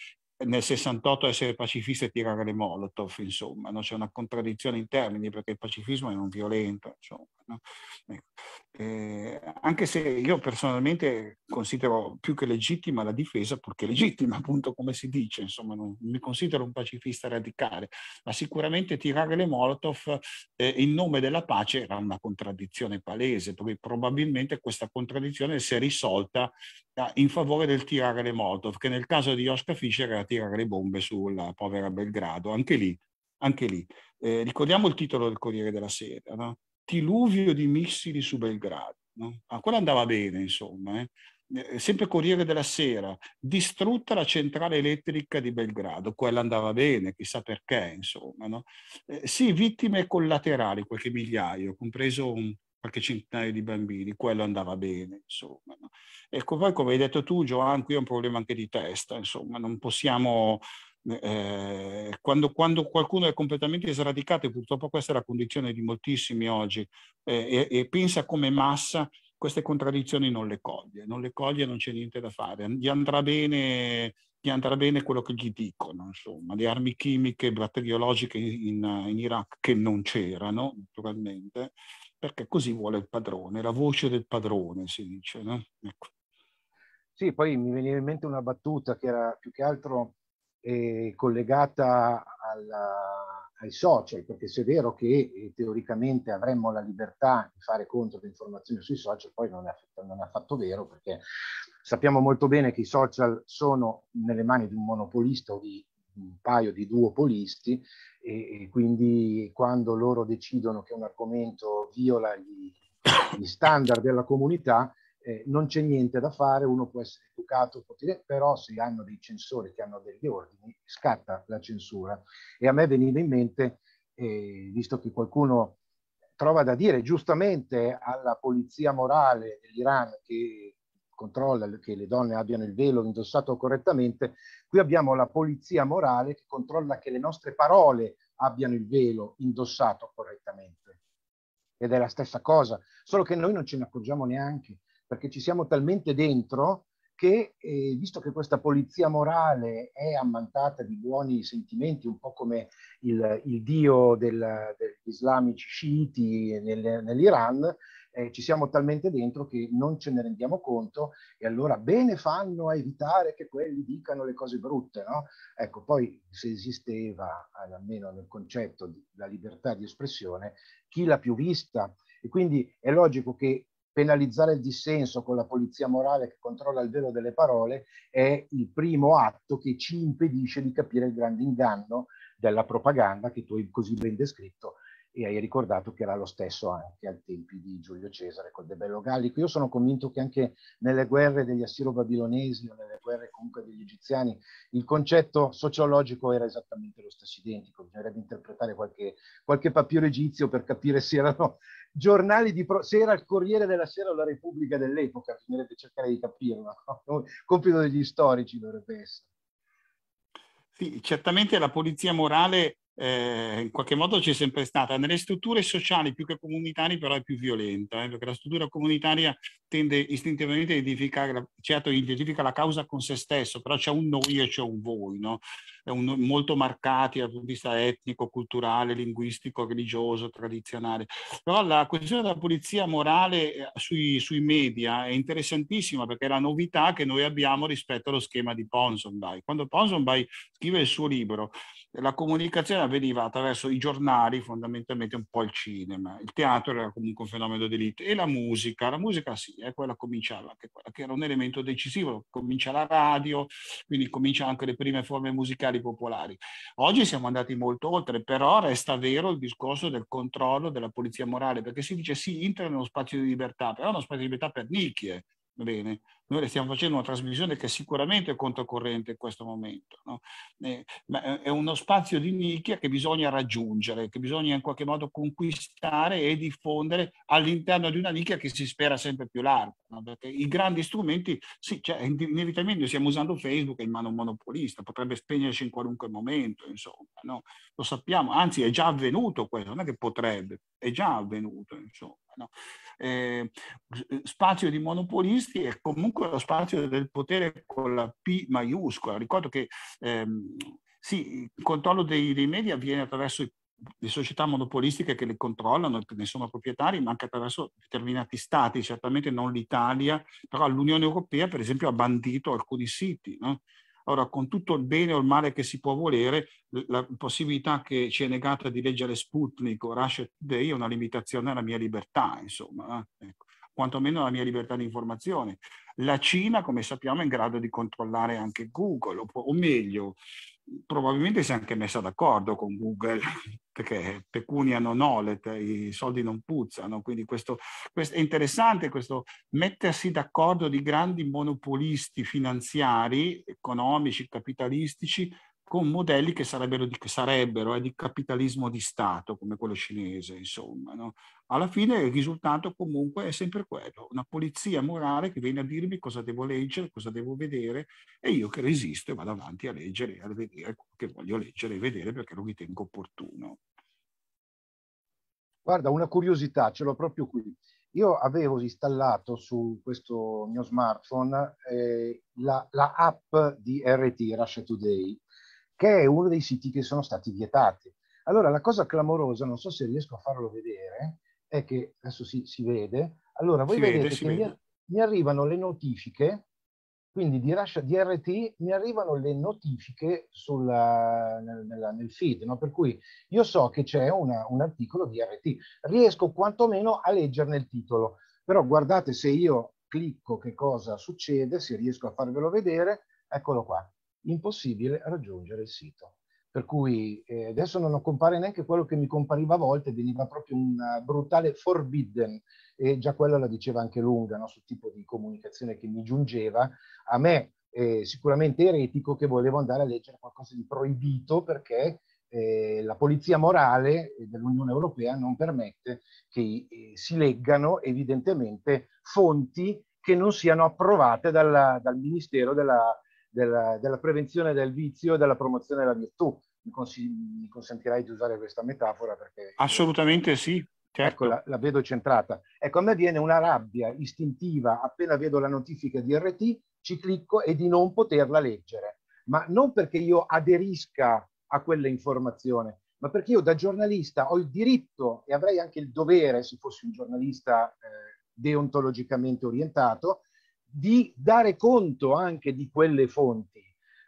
nel 68 essere pacifista e tirare le molotov, insomma, no? c'è una contraddizione in termini perché il pacifismo è non violento, insomma. No? Ecco. Eh, anche se io personalmente considero più che legittima la difesa, purché legittima, appunto come si dice, insomma, non mi considero un pacifista radicale, ma sicuramente tirare le Molotov eh, in nome della pace era una contraddizione palese, perché probabilmente questa contraddizione si è risolta eh, in favore del tirare le Molotov, che nel caso di Oscar Fischer era tirare le bombe sulla povera Belgrado, anche lì. Anche lì. Eh, ricordiamo il titolo del Corriere della Sera, no? Tiluvio di missili su Belgrado. No? Ah, quella andava bene, insomma. Eh? Eh, sempre Corriere della Sera, distrutta la centrale elettrica di Belgrado, quella andava bene, chissà perché, insomma. No? Eh, sì, vittime collaterali, qualche migliaio, compreso un, qualche centinaio di bambini, quello andava bene, insomma. No? Ecco, poi come hai detto tu, Giovanni, qui è un problema anche di testa, insomma, non possiamo... Eh, quando, quando, qualcuno è completamente sradicato, e purtroppo questa è la condizione di moltissimi oggi, eh, e, e pensa come massa, queste contraddizioni non le coglie, non le coglie, non c'è niente da fare, gli andrà bene, gli andrà bene quello che gli dicono, insomma, le armi chimiche, batteriologiche in, in Iraq che non c'erano, naturalmente, perché così vuole il padrone, la voce del padrone si dice. No? Ecco. Sì, poi mi veniva in mente una battuta che era più che altro eh, collegata alla, ai social, perché se è vero che eh, teoricamente avremmo la libertà di fare informazioni sui social, poi non è, non è affatto vero, perché sappiamo molto bene che i social sono nelle mani di un monopolista o di un paio di duopolisti e, e quindi quando loro decidono che un argomento viola gli, gli standard della comunità, eh, non c'è niente da fare, uno può essere educato, però se hanno dei censori che hanno degli ordini, scatta la censura. E a me veniva in mente, eh, visto che qualcuno trova da dire giustamente alla polizia morale dell'Iran che controlla che le donne abbiano il velo indossato correttamente, qui abbiamo la polizia morale che controlla che le nostre parole abbiano il velo indossato correttamente. Ed è la stessa cosa, solo che noi non ce ne accorgiamo neanche perché ci siamo talmente dentro che, eh, visto che questa polizia morale è ammantata di buoni sentimenti, un po' come il, il dio del, degli islamici sciiti nel, nell'Iran, eh, ci siamo talmente dentro che non ce ne rendiamo conto e allora bene fanno a evitare che quelli dicano le cose brutte. No? Ecco, poi se esisteva, eh, almeno nel concetto, la libertà di espressione, chi l'ha più vista? E quindi è logico che penalizzare il dissenso con la polizia morale che controlla il velo delle parole è il primo atto che ci impedisce di capire il grande inganno della propaganda che tu hai così ben descritto e hai ricordato che era lo stesso anche ai tempi di Giulio Cesare col De Bello Gallico. Io sono convinto che anche nelle guerre degli assiro-babilonesi o nelle guerre comunque degli egiziani il concetto sociologico era esattamente lo stesso identico, bisognerebbe interpretare qualche, qualche papiro egizio per capire se erano giornali di... Pro- se era il Corriere della Sera o la Repubblica dell'epoca, bisognerebbe cercare di capirlo, no? compito degli storici dovrebbe essere. Sì, certamente la polizia morale eh, in qualche modo c'è sempre stata. Nelle strutture sociali più che comunitarie però è più violenta, eh, perché la struttura comunitaria tende istintivamente a identificare, certo identifica la causa con se stesso, però c'è un noi e c'è un voi, no? un, molto marcati dal punto di vista etnico, culturale, linguistico, religioso, tradizionale. Però la questione della pulizia morale eh, sui, sui media è interessantissima perché è la novità che noi abbiamo rispetto allo schema di Ponsonby. Quando Ponsonby scrive il suo libro, la comunicazione avveniva attraverso i giornali, fondamentalmente un po' il cinema, il teatro era comunque un fenomeno d'elite e la musica, la musica sì, è quella cominciava, anche quella che era un elemento decisivo, comincia la radio, quindi cominciano anche le prime forme musicali popolari. Oggi siamo andati molto oltre, però resta vero il discorso del controllo della polizia morale, perché si dice sì, internet è uno spazio di libertà, però è uno spazio di libertà per nicchie, Bene, noi stiamo facendo una trasmissione che sicuramente è controcorrente in questo momento, no? Eh, ma è uno spazio di nicchia che bisogna raggiungere, che bisogna in qualche modo conquistare e diffondere all'interno di una nicchia che si spera sempre più larga, no? perché i grandi strumenti, sì, cioè, inevitabilmente stiamo usando Facebook in mano monopolista, potrebbe spegnerci in qualunque momento, insomma, no? lo sappiamo, anzi è già avvenuto questo, non è che potrebbe, è già avvenuto, insomma. No? Eh, spazio di monopolisti è comunque lo spazio del potere con la P maiuscola. Ricordo che ehm, sì, il controllo dei, dei media avviene attraverso i le società monopolistiche che le controllano, che ne sono proprietari, ma anche attraverso determinati stati, certamente non l'Italia, però l'Unione Europea per esempio ha bandito alcuni siti, no? Allora, con tutto il bene o il male che si può volere, la possibilità che ci è negata di leggere Sputnik o Russia Today è una limitazione alla mia libertà, insomma, eh, ecco, quantomeno alla mia libertà di informazione. La Cina, come sappiamo, è in grado di controllare anche Google, o, o meglio, probabilmente si è anche messa d'accordo con Google perché pecunia non olet, i soldi non puzzano, quindi questo, questo, è interessante questo mettersi d'accordo di grandi monopolisti finanziari, economici, capitalistici con modelli che sarebbero, di, che sarebbero eh, di capitalismo di Stato, come quello cinese, insomma. No? Alla fine il risultato comunque è sempre quello, una polizia morale che viene a dirmi cosa devo leggere, cosa devo vedere, e io che resisto e vado avanti a leggere e a vedere quello che voglio leggere e vedere perché lo ritengo opportuno. Guarda, una curiosità, ce l'ho proprio qui. Io avevo installato su questo mio smartphone eh, la, la app di RT, Russia Today, che è uno dei siti che sono stati vietati. Allora la cosa clamorosa, non so se riesco a farlo vedere, è che adesso si, si vede, allora voi si vedete vede, che mi, mi, arrivano le notifiche, quindi di, Russia, di RT mi arrivano le notifiche sulla, nel, nella, nel, feed, no? per cui io so che c'è una, un articolo di RT, riesco quantomeno a leggerne il titolo, però guardate se io clicco che cosa succede, se riesco a farvelo vedere, eccolo qua impossibile raggiungere il sito. Per cui eh, adesso non compare neanche quello che mi compariva a volte, veniva proprio un eh, brutale forbidden, e già quella la diceva anche lunga no, sul tipo di comunicazione che mi giungeva. A me eh, sicuramente eretico che volevo andare a leggere qualcosa di proibito perché eh, la polizia morale dell'Unione Europea non permette che eh, si leggano evidentemente fonti che non siano approvate dalla, dal Ministero della, della, della prevenzione del vizio e della promozione della virtù. Mi, cons- mi, consentirai di usare questa metafora perché... Assolutamente sì. Certo. Ecco, la, la, vedo centrata. Ecco, a me viene una rabbia istintiva appena vedo la notifica di RT, ci clicco e di non poterla leggere. Ma non perché io aderisca a quella informazione, ma perché io da giornalista ho il diritto e avrei anche il dovere, se fossi un giornalista eh, deontologicamente orientato, di dare conto anche di quelle fonti,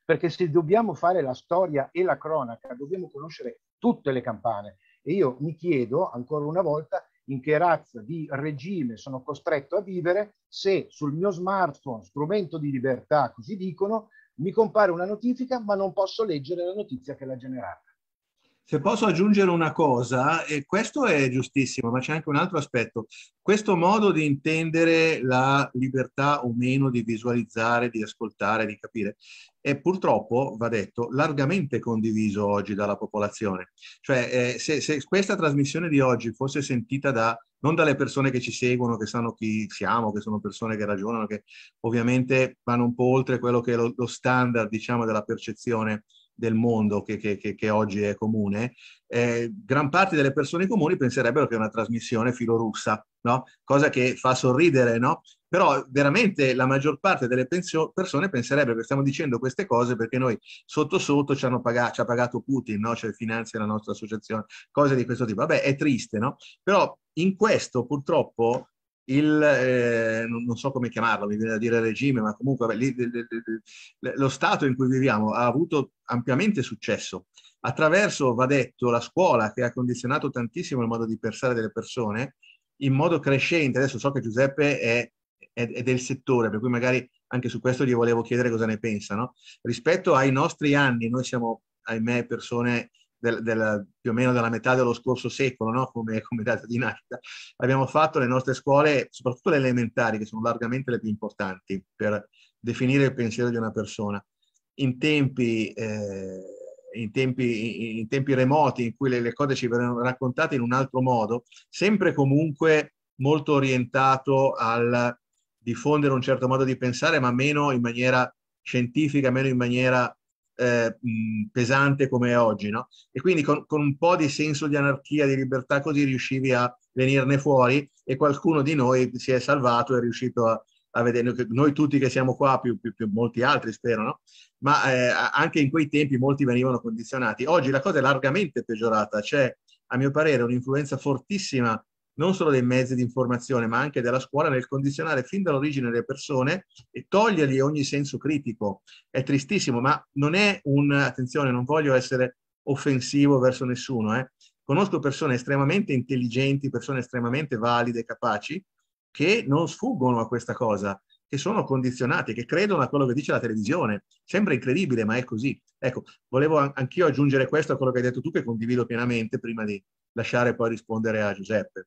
perché se dobbiamo fare la storia e la cronaca, dobbiamo conoscere tutte le campane. E io mi chiedo ancora una volta in che razza di regime sono costretto a vivere se sul mio smartphone, strumento di libertà, così dicono, mi compare una notifica ma non posso leggere la notizia che l'ha generata. Se posso aggiungere una cosa, e questo è giustissimo, ma c'è anche un altro aspetto, questo modo di intendere la libertà o meno di visualizzare, di ascoltare, di capire, è purtroppo, va detto, largamente condiviso oggi dalla popolazione. Cioè, eh, se, se, questa trasmissione di oggi fosse sentita da, non dalle persone che ci seguono, che sanno chi siamo, che sono persone che ragionano, che ovviamente vanno un po' oltre quello che è lo, lo standard, diciamo, della percezione del mondo che, che, che oggi è comune, eh, gran parte delle persone comuni penserebbero che è una trasmissione filorussa, no? cosa che fa sorridere, no? però veramente la maggior parte delle pensio- persone penserebbe che stiamo dicendo queste cose perché noi sotto sotto ci, pagato, ci ha pagato Putin, no? cioè finanzia la nostra associazione, cose di questo tipo. Vabbè, è triste, no? però in questo purtroppo il, eh, non, so come chiamarlo, mi viene da dire regime, ma comunque vabbè, lì, lo Stato in cui viviamo ha avuto ampiamente successo. Attraverso, va detto, la scuola che ha condizionato tantissimo il modo di pensare delle persone in modo crescente. Adesso so che Giuseppe è, è, è del settore, per cui magari anche su questo gli volevo chiedere cosa ne pensano. Rispetto ai nostri anni, noi siamo, ahimè, persone del, del, più o meno della metà dello scorso secolo, no? come, come, data di nascita, abbiamo fatto le nostre scuole, soprattutto le elementari, che sono largamente le più importanti per definire il pensiero di una persona, in tempi, eh, in tempi, in tempi remoti in cui le, le cose ci verranno raccontate in un altro modo, sempre comunque molto orientato al diffondere un certo modo di pensare, ma meno in maniera scientifica, meno in maniera eh, pesante come è oggi, no? E quindi con, con, un po' di senso di anarchia, di libertà, così riuscivi a venirne fuori e qualcuno di noi si è salvato e è riuscito a, a vedere, noi tutti che siamo qua, più, più, più molti altri spero, no? Ma eh, anche in quei tempi molti venivano condizionati. Oggi la cosa è largamente peggiorata, c'è a mio parere un'influenza fortissima non solo dei mezzi di informazione, ma anche della scuola nel condizionare fin dall'origine le persone e togliergli ogni senso critico. È tristissimo, ma non è un, attenzione, non voglio essere offensivo verso nessuno. Eh. Conosco persone estremamente intelligenti, persone estremamente valide, capaci, che non sfuggono a questa cosa, che sono condizionate, che credono a quello che dice la televisione. Sembra incredibile, ma è così. Ecco, volevo anch'io aggiungere questo a quello che hai detto tu, che condivido pienamente, prima di lasciare poi rispondere a Giuseppe.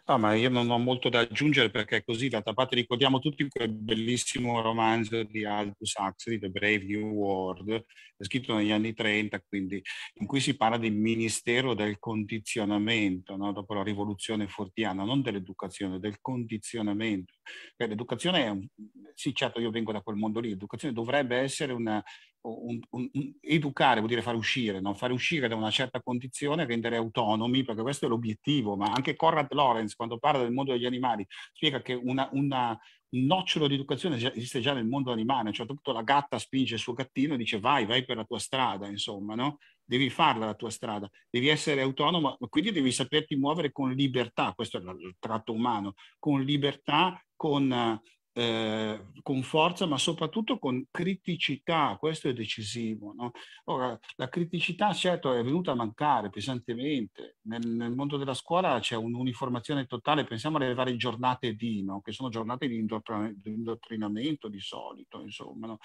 No, ah, ma io non ho molto da aggiungere perché è così, d'altra parte ricordiamo tutti quel bellissimo romanzo di Aldous Huxley, The Brave New World, scritto negli anni 30, quindi in cui si parla del ministero del condizionamento, no? dopo la rivoluzione fortiana, non dell'educazione, del condizionamento. Perché l'educazione è, un... sì certo io vengo da quel mondo lì, l'educazione dovrebbe essere una, un, un, un, educare vuol dire far uscire, no? fare uscire da una certa condizione, rendere autonomi, perché questo è l'obiettivo, ma anche Conrad Lorenz quando parla del mondo degli animali, spiega che una, una, un nocciolo di educazione esiste già nel mondo animale, a un certo punto la gatta spinge il suo gattino e dice vai, vai per la tua strada, insomma, no? devi farla la tua strada, devi essere autonomo, quindi devi saperti muovere con libertà, questo è il tratto umano, con libertà, con eh, con forza, ma soprattutto con criticità, questo è decisivo. No? Ora, la criticità certo è venuta a mancare pesantemente, nel, nel mondo della scuola c'è un'uniformazione totale, pensiamo alle varie giornate di, no? che sono giornate di indottrinamento di solito, insomma. No?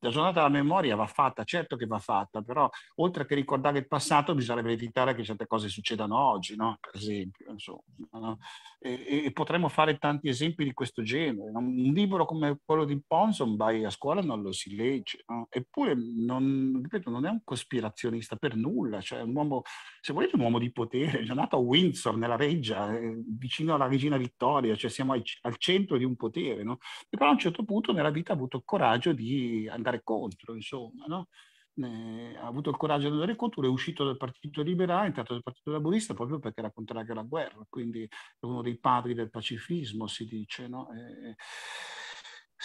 La giornata della memoria va fatta, certo che va fatta, però oltre che ricordare il passato bisognerebbe evitare che certe cose succedano oggi, per esempio. Insomma, e, e, potremmo fare tanti esempi di questo genere. Un libro come quello di Ponson, vai a scuola non lo si legge, no? eppure non, ripeto, non, è un cospirazionista per nulla, cioè un uomo, se volete un uomo di potere, è nato a Windsor, nella reggia, eh, vicino alla regina Vittoria, cioè siamo ai, al centro di un potere, no? e però a un certo punto nella vita ha avuto il coraggio di andare contro, insomma. No? eh, ha avuto il coraggio di andare contro, è uscito dal Partito Liberale, è entrato nel Partito Laburista proprio perché era contrario alla guerra, quindi è uno dei padri del pacifismo, si dice. No? E, eh,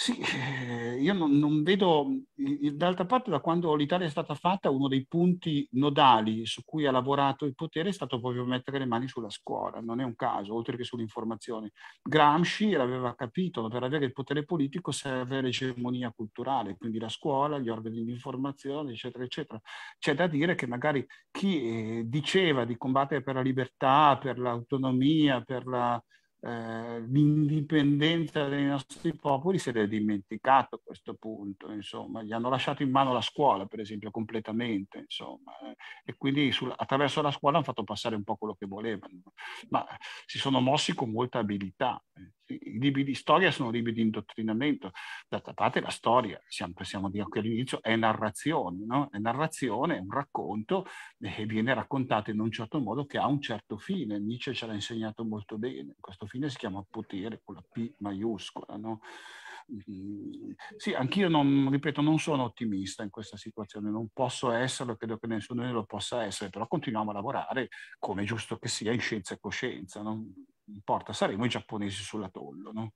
sì, eh, io non, non vedo, d'altra parte da quando l'Italia è stata fatta uno dei punti nodali su cui ha lavorato il potere è stato proprio mettere le mani sulla scuola, non è un caso, oltre che sull'informazione. Gramsci l'aveva capito, per avere il potere politico serve l'egemonia culturale, quindi la scuola, gli organi di informazione, eccetera, eccetera. C'è da dire che magari chi eh, diceva di combattere per la libertà, per l'autonomia, per la eh, l'indipendenza dei nostri popoli se l'è dimenticato a questo punto, insomma, gli hanno lasciato in mano la scuola, per esempio, completamente, insomma, eh, e quindi sul, attraverso la scuola hanno fatto passare un po' quello che volevano, ma si sono mossi con molta abilità. Eh i libri di storia sono libri di indottrinamento. D'altra parte la storia, siamo, possiamo dire che all'inizio, è narrazione, no? è narrazione, è un racconto che eh, viene raccontato in un certo modo che ha un certo fine. Nietzsche ce l'ha insegnato molto bene. Questo fine si chiama potere con la P maiuscola. No? Mm-hmm. Sì, anch'io non, ripeto, non sono ottimista in questa situazione, non posso esserlo, credo che nessuno lo possa essere, però continuiamo a lavorare come è giusto che sia in scienza e coscienza. No? porta saremo i giapponesi sull'atollo. No?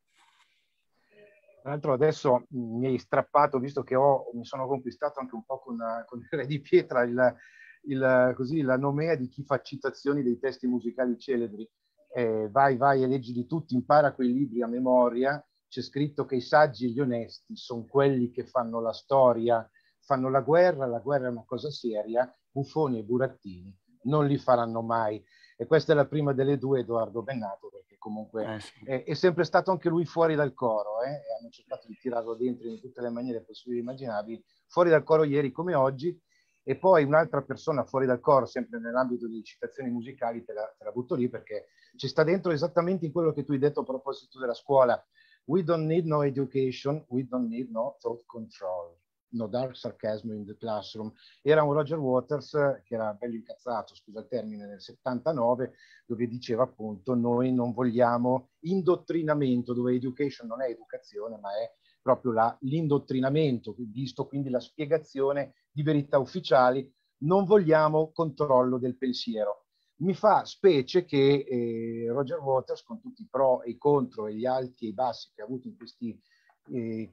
Tra l'altro adesso mi hai strappato, visto che ho, mi sono conquistato anche un po' con, eh, con il Re di Pietra, il, il, così, la nomea di chi fa citazioni dei testi musicali celebri. Eh, vai, vai e leggi di tutti, impara quei libri a memoria. C'è scritto che i saggi e gli onesti sono quelli che fanno la storia, fanno la guerra, la guerra è una cosa seria, buffoni e burattini non li faranno mai e questa è la prima delle due, Edoardo Bennato, perché comunque eh sì. è, è, sempre stato anche lui fuori dal coro, eh? e hanno cercato di tirarlo dentro in tutte le maniere possibili e immaginabili, fuori dal coro ieri come oggi, e poi un'altra persona fuori dal coro, sempre nell'ambito di citazioni musicali, te la, te la butto lì perché ci sta dentro esattamente in quello che tu hai detto a proposito della scuola. We don't need no education, we don't need no thought control. No Dark Sarcasm in the Classroom. Era un Roger Waters eh, che era bello incazzato, scusa il termine, nel 79, dove diceva appunto noi non vogliamo indottrinamento, dove education non è educazione, ma è proprio la, l'indottrinamento, visto quindi la spiegazione di verità ufficiali, non vogliamo controllo del pensiero. Mi fa specie che eh, Roger Waters, con tutti i pro e i contro e gli alti e i bassi che ha avuto in questi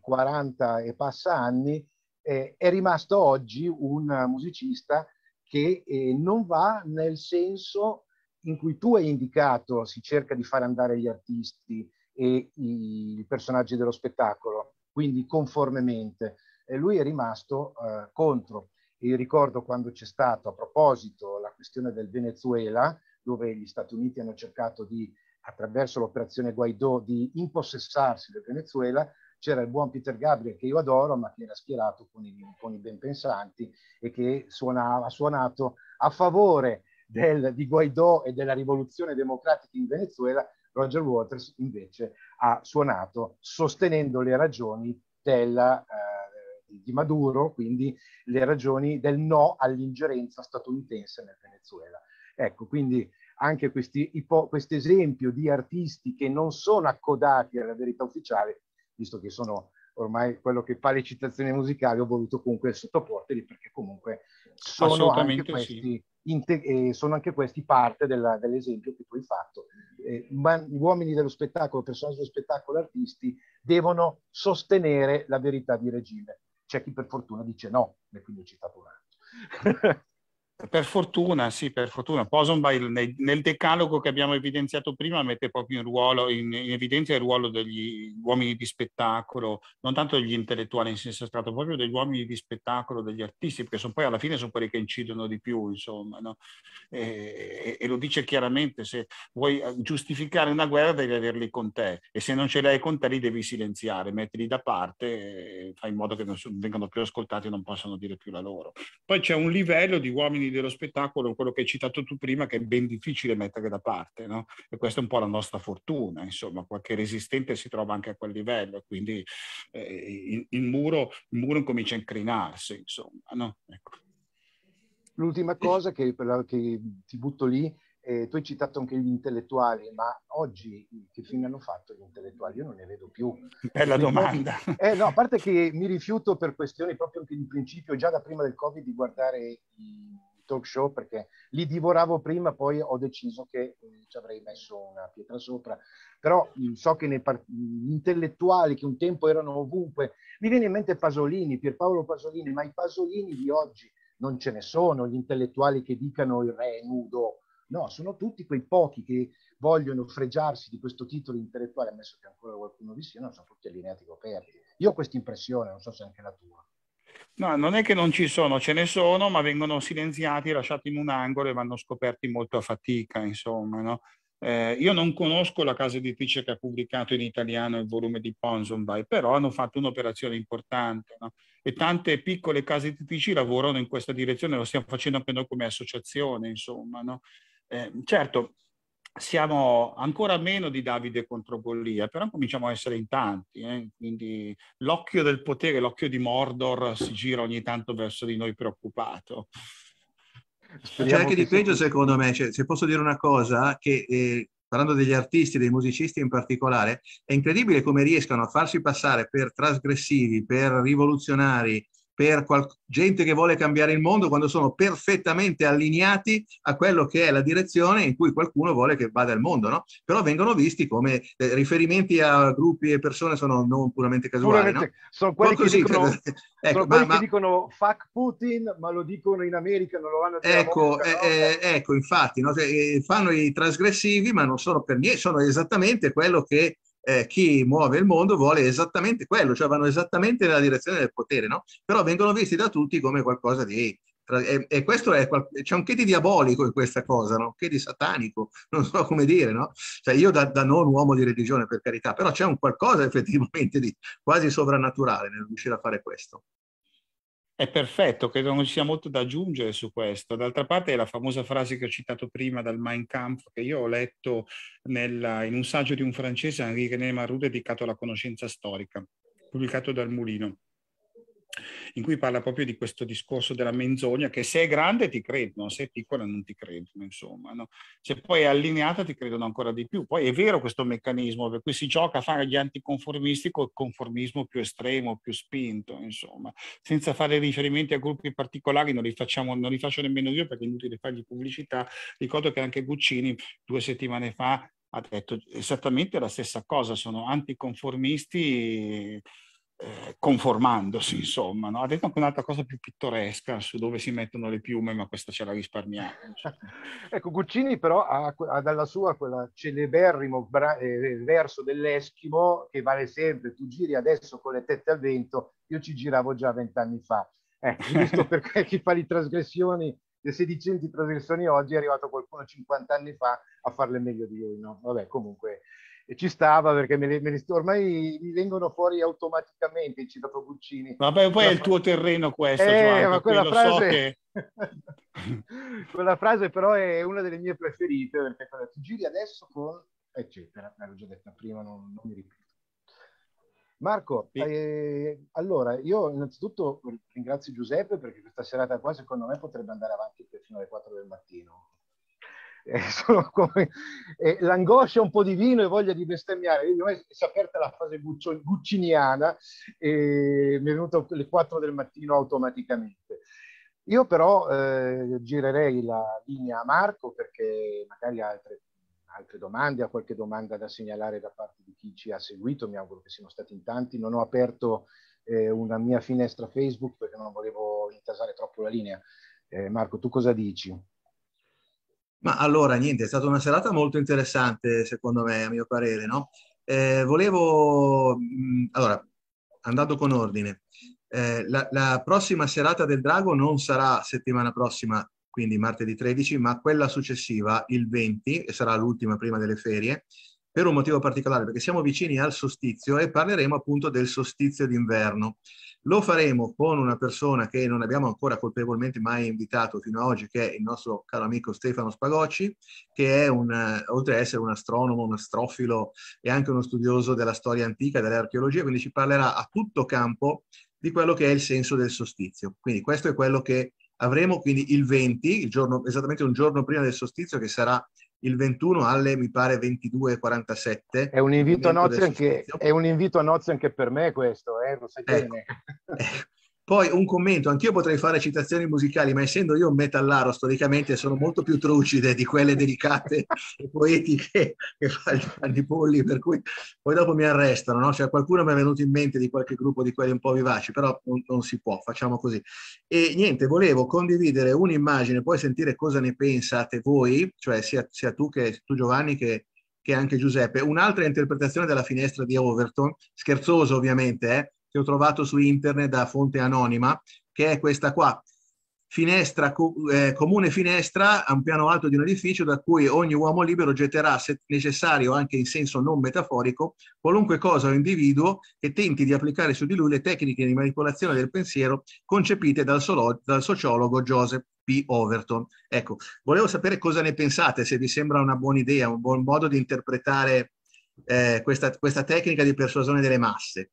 40 eh, e passa anni eh, è rimasto oggi un musicista che eh, non va nel senso in cui tu hai indicato, si cerca di far andare gli artisti e i personaggi dello spettacolo, quindi conformemente. E lui è rimasto eh, contro. E ricordo quando c'è stato a proposito la questione del Venezuela, dove gli Stati Uniti hanno cercato di, attraverso l'operazione Guaidó, di impossessarsi del Venezuela, c'era il buon Peter Gabriel che io adoro, ma che era schierato con i, con i ben pensanti e che suonava, ha suonato a favore del, di Guaidó e della rivoluzione democratica in Venezuela. Roger Waters invece ha suonato sostenendo le ragioni della, eh, di Maduro, quindi le ragioni del no all'ingerenza statunitense nel Venezuela. Ecco, quindi anche questo esempio di artisti che non sono accodati alla verità ufficiale visto che sono ormai quello che fa le citazioni musicali, ho voluto comunque sottoporterli perché comunque sono anche questi, sì. inte- eh, sono anche questi parte della, dell'esempio che tu hai fatto. Eh, ma, uomini dello spettacolo, personaggi dello spettacolo, artisti devono sostenere la verità di regime. C'è chi per fortuna dice no, e quindi ho citato un altro. Per fortuna, sì, per fortuna. Posonby nel, nel, decalogo che abbiamo evidenziato prima mette proprio in, ruolo, in, in, evidenza il ruolo degli uomini di spettacolo, non tanto degli intellettuali in senso strato, proprio degli uomini di spettacolo, degli artisti, perché sono, poi alla fine sono quelli che incidono di più, insomma. No? E, e, e, lo dice chiaramente, se vuoi eh, giustificare una guerra devi averli con te e se non ce l'hai con te li devi silenziare, mettili da parte, fai in modo che non vengano più ascoltati e non possano dire più la loro. Poi c'è un livello di uomini dello spettacolo, quello che hai citato tu prima, che è ben difficile mettere da parte, no? E questa è un po' la nostra fortuna, insomma, qualche resistente si trova anche a quel livello, quindi eh, il, il, muro, il muro incomincia a incrinarsi, insomma, no? Ecco. L'ultima cosa che, che, ti butto lì, eh, tu hai citato anche gli intellettuali, ma oggi che fine hanno fatto gli intellettuali? Io non ne vedo più. Bella Quindi, domanda. Eh, no, a parte che mi rifiuto per questioni proprio anche di principio, già da prima del Covid, di guardare i talk show perché li divoravo prima, poi ho deciso che eh, ci avrei messo una pietra sopra. Però mm, so che nei part- gli mm, intellettuali che un tempo erano ovunque, mi viene in mente Pasolini, Pierpaolo Pasolini, ma i Pasolini di oggi non ce ne sono, gli intellettuali che dicano il re è nudo. No, sono tutti quei pochi che vogliono fregiarsi di questo titolo intellettuale, ammesso che ancora qualcuno vi sia, non sono tutti allineati coperti. Io ho questa impressione, non so se anche la tua. No, non è che non ci sono, ce ne sono, ma vengono silenziati, lasciati in un angolo e vanno scoperti molto a fatica, insomma. No? Eh, io non conosco la casa editrice che ha pubblicato in italiano il volume di Ponsonby, però hanno fatto un'operazione importante no? e tante piccole case editrici lavorano in questa direzione, lo stiamo facendo anche noi come associazione, insomma. No? Eh, certo, siamo ancora meno di Davide contro Golia, però cominciamo a essere in tanti, eh? quindi l'occhio del potere, l'occhio di Mordor si gira ogni tanto verso di noi preoccupato. Speriamo C'è anche di peggio si... secondo me, cioè, se posso dire una cosa, che eh, parlando degli artisti, dei musicisti in particolare, è incredibile come riescano a farsi passare per trasgressivi, per rivoluzionari, per qual- gente che vuole cambiare il mondo quando sono perfettamente allineati a quello che è la direzione in cui qualcuno vuole che vada il mondo, no? Però vengono visti come eh, riferimenti a gruppi e persone sono non puramente casuali, no? Sono quelli, che, dicono, cioè, ecco, sono quelli ma, ma, che dicono, fuck Putin, ma lo dicono in America, non lo hanno Ecco, America, no? Eh, eh, ecco infatti, no? Cioè, eh, fanno i trasgressivi, ma non sono per niente, sono esattamente quello che eh, chi muove il mondo vuole esattamente quello, cioè vanno esattamente nella direzione del potere, no? Però vengono visti da tutti come qualcosa di... E, e questo è, c'è un che di diabolico in questa cosa, no? che di satanico, non so come dire, no? Cioè io da, da non uomo di religione per carità, però c'è un qualcosa effettivamente di quasi sovrannaturale nel riuscire a fare questo. È perfetto, credo non ci sia molto da aggiungere su questo. D'altra parte la famosa frase che ho citato prima dal Mein Kampf che io ho letto nel, in un saggio di un francese, Henri René Maroux, dedicato alla conoscenza storica, pubblicato dal Mulino in cui parla proprio di questo discorso della menzogna, che se è grande ti credono, se è piccola non ti credono, insomma. No? Se poi è allineata ti credono ancora di più. Poi è vero questo meccanismo, per cui si gioca a fare gli anticonformisti col conformismo più estremo, più spinto, insomma. Senza fare riferimenti a gruppi particolari, non li, facciamo, non li faccio nemmeno io perché è inutile fargli pubblicità. Ricordo che anche Guccini due settimane fa ha detto esattamente la stessa cosa, sono anticonformisti eh, conformandosi, mm. insomma. No? Ha detto anche un'altra cosa più pittoresca su dove si mettono le piume, ma questa ce la risparmiamo. ecco, Guccini però ha, ha dalla sua quel celeberrimo bra- eh, verso dell'Eschimo che vale sempre, tu giri adesso con le tette al vento, io ci giravo già vent'anni fa. Ecco, eh, giusto perché chi fa le trasgressioni, le sedicenti trasgressioni oggi è arrivato qualcuno 50 anni fa a farle meglio di lui, no? Vabbè, comunque e ci stava perché me li, me li, ormai mi vengono fuori automaticamente i Puccini. Vabbè, poi la è il tuo terreno questo, eh, Giovanni, ma quella frase... So che... quella frase però è una delle mie preferite perché ti giri adesso con eccetera, l'ho già detta prima, non, non mi ripeto. Marco, sì. eh, allora io innanzitutto ringrazio Giuseppe perché questa serata qua secondo me potrebbe andare avanti fino alle 4 del mattino. Eh, come, eh, l'angoscia un po' di vino e voglia di bestemmiare. si è aperta la fase guccio, gucciniana e mi è venuto alle 4 del mattino automaticamente. Io però eh, girerei la linea a Marco perché magari ha altre, altre, domande, ha qualche domanda da segnalare da parte di chi ci ha seguito, mi auguro che siano stati in tanti. Non ho aperto eh, una mia finestra Facebook perché non volevo intasare troppo la linea. Eh, Marco, tu cosa dici? Ma allora, niente, è stata una serata molto interessante, secondo me, a mio parere, no? Eh, volevo, mh, mm, allora, andando con ordine, eh, la, la, prossima serata del Drago non sarà settimana prossima, quindi martedì 13, ma quella successiva, il 20, e sarà l'ultima prima delle ferie, per un motivo particolare, perché siamo vicini al solstizio e parleremo appunto del solstizio d'inverno. Lo faremo con una persona che non abbiamo ancora colpevolmente mai invitato fino ad oggi, che è il nostro caro amico Stefano Spagocci, che è un, eh, oltre ad essere un astronomo, un astrofilo e anche uno studioso della storia antica, dell'archeologia, quindi ci parlerà a tutto campo di quello che è il senso del sostizio. Quindi questo è quello che avremo quindi il 20, il giorno, esattamente un giorno prima del sostizio, che sarà il 21 alle, mi pare, 22.47. È un invito a nozze anche, è un invito a nozze anche per me questo, eh, lo sai ecco. bene. Poi un commento, anch'io potrei fare citazioni musicali, ma essendo io un metallaro storicamente sono molto più trucide di quelle delicate e poetiche che fa Giovanni Polli, per cui poi dopo mi arrestano, no? cioè, qualcuno mi è venuto in mente di qualche gruppo di quelli un po' vivaci, però non, non si può, facciamo così. E niente, volevo condividere un'immagine, poi sentire cosa ne pensate voi, cioè sia, sia tu che tu Giovanni che che anche Giuseppe. Un'altra interpretazione della finestra di Overton, scherzoso ovviamente, eh? che ho trovato su internet da fonte anonima, che è questa qua. Finestra, eh, comune finestra a un piano alto di un edificio da cui ogni uomo libero getterà, se necessario anche in senso non metaforico, qualunque cosa o individuo che tenti di applicare su di lui le tecniche di manipolazione del pensiero concepite dal, solo, dal sociologo Joseph P. Overton. Ecco, volevo sapere cosa ne pensate, se vi sembra una buona idea, un buon modo di interpretare eh, questa, questa tecnica di persuasione delle masse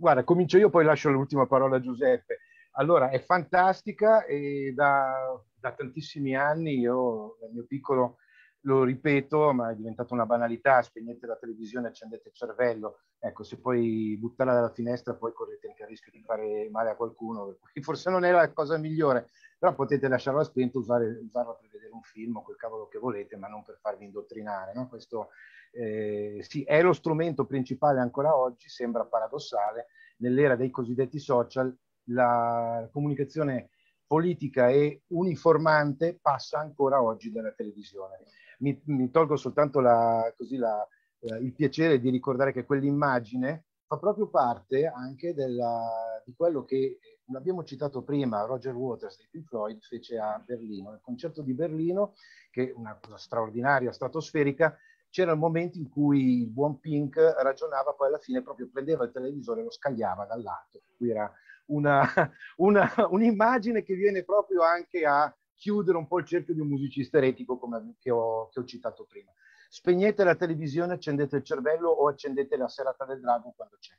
guarda, comincio io, poi lascio l'ultima parola a Giuseppe. Allora, è fantastica e da, da tantissimi anni io, nel mio piccolo, lo ripeto, ma è diventata una banalità, spegnete la televisione, accendete il cervello, ecco, se poi buttarla dalla finestra poi correte anche il rischio di fare male a qualcuno, forse non è la cosa migliore, però potete lasciarlo a spento, usare, usarlo per vedere un film o quel cavolo che volete, ma non per farvi indottrinare. No? Questo eh, sì, è lo strumento principale ancora oggi, sembra paradossale, nell'era dei cosiddetti social la comunicazione politica e uniformante passa ancora oggi dalla televisione. Mi, mi tolgo soltanto la, così la, eh, il piacere di ricordare che quell'immagine fa proprio parte anche della, di quello che l'abbiamo citato prima, Roger Waters di Pink Floyd fece a Berlino, il concerto di Berlino, che è una cosa straordinaria, stratosferica, c'era il momento in cui il buon Pink ragionava, poi alla fine proprio prendeva il televisore e lo scagliava dall'alto. Qui era una, una, un'immagine che viene proprio anche a chiudere un po' il cerchio di un musicista eretico come che ho, che ho citato prima. Spegnete la televisione, accendete il cervello o accendete la serata del drago quando c'è.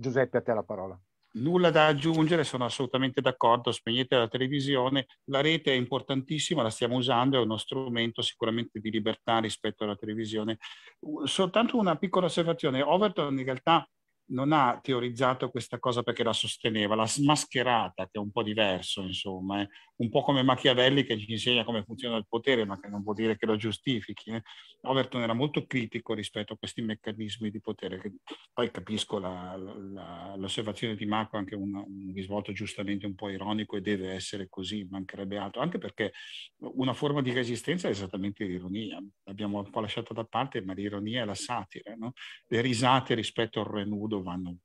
Giuseppe, a te la parola. Nulla da aggiungere, sono assolutamente d'accordo, spegnete la televisione, la rete è importantissima, la stiamo usando, è uno strumento sicuramente di libertà rispetto alla televisione. Soltanto una piccola osservazione, Overton in realtà non ha teorizzato questa cosa perché la sosteneva, l'ha smascherata, che è un po' diverso, insomma, eh? un po' come Machiavelli che ci insegna come funziona il potere, ma che non vuol dire che lo giustifichi. Eh? Overton era molto critico rispetto a questi meccanismi di potere, che poi capisco la, la, l'osservazione di Marco, anche un, un risvolto giustamente un po' ironico e deve essere così, mancherebbe altro, anche perché una forma di resistenza è esattamente l'ironia, l'abbiamo un po' lasciata da parte, ma l'ironia è la satira, no? le risate rispetto al renudo vanno,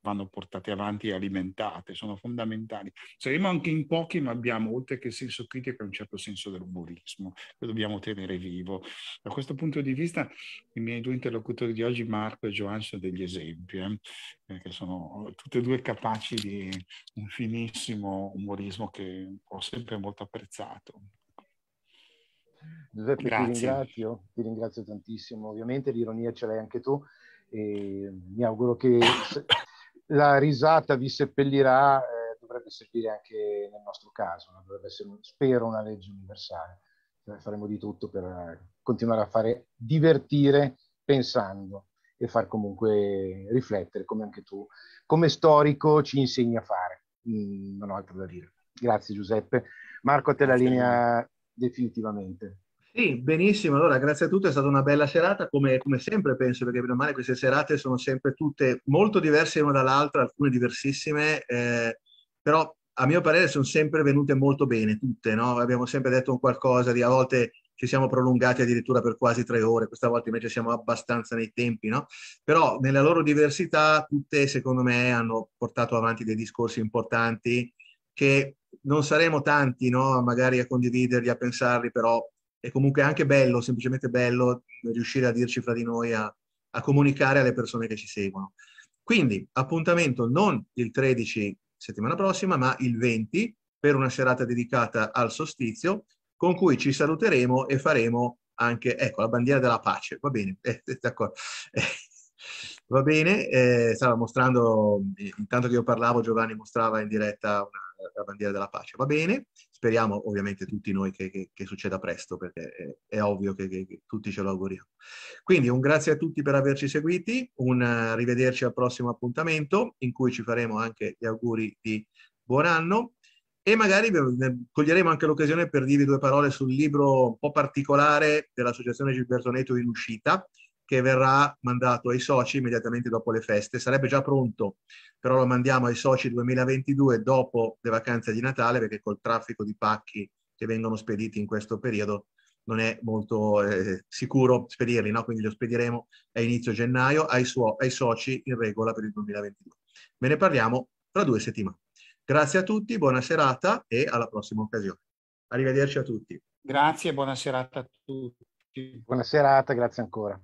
vanno portate avanti e alimentate, sono fondamentali. Saremo anche in pochi, ma abbiamo, oltre che il senso critico, un certo senso dell'umorismo, che dobbiamo tenere vivo. Da questo punto di vista, i miei due interlocutori di oggi, Marco e Joan, sono degli esempi, eh, perché eh, sono tutti e due capaci di un finissimo umorismo che ho sempre molto apprezzato. Giuseppe, Grazie. ti ringrazio, ti ringrazio tantissimo. Ovviamente l'ironia ce l'hai anche tu, e mi auguro che la risata vi seppellirà, eh, dovrebbe servire anche nel nostro caso, dovrebbe essere, spero, una legge universale. Cioè, faremo di tutto per eh, continuare a fare divertire pensando e far comunque riflettere, come anche tu, come storico ci insegni a fare. Mm, non ho altro da dire. Grazie Giuseppe. Marco, a te la linea definitivamente. Sì, benissimo. Allora, grazie a tutti, è stata una bella serata, come, come sempre penso, perché meno male queste serate sono sempre tutte molto diverse l'una dall'altra, alcune diversissime, eh, però a mio parere sono sempre venute molto bene tutte, no? Abbiamo sempre detto un qualcosa di a volte ci siamo prolungati addirittura per quasi tre ore, questa volta invece siamo abbastanza nei tempi, no? Però nella loro diversità tutte, secondo me, hanno portato avanti dei discorsi importanti che non saremo tanti, no? Magari a condividerli, a pensarli, però è comunque anche bello, semplicemente bello, riuscire a dirci fra di noi, a, a comunicare alle persone che ci seguono. Quindi appuntamento non il 13 settimana prossima, ma il 20 per una serata dedicata al sostizio, con cui ci saluteremo e faremo anche, ecco, la bandiera della pace, va bene, eh, eh d'accordo. Eh, va bene, eh, stava mostrando, eh, intanto che io parlavo Giovanni mostrava in diretta una, la bandiera della pace. Va bene, speriamo ovviamente tutti noi che, che, che succeda presto, perché è, è ovvio che, che, tutti ce lo auguriamo. Quindi un grazie a tutti per averci seguiti, un eh, rivederci al prossimo appuntamento in cui ci faremo anche gli auguri di buon anno e magari coglieremo anche l'occasione per dirvi due parole sul libro un po' particolare dell'Associazione Gilberto Neto in uscita, che verrà mandato ai soci immediatamente dopo le feste. Sarebbe già pronto, però lo mandiamo ai soci 2022 dopo le vacanze di Natale, perché col traffico di pacchi che vengono spediti in questo periodo non è molto eh, sicuro spedirli, no? quindi lo spediremo a inizio gennaio ai, suo, ai soci in regola per il 2022. Ve ne parliamo tra due settimane. Grazie a tutti, buona serata e alla prossima occasione. Arrivederci a tutti. Grazie, buona serata a tutti. Buona serata, grazie ancora.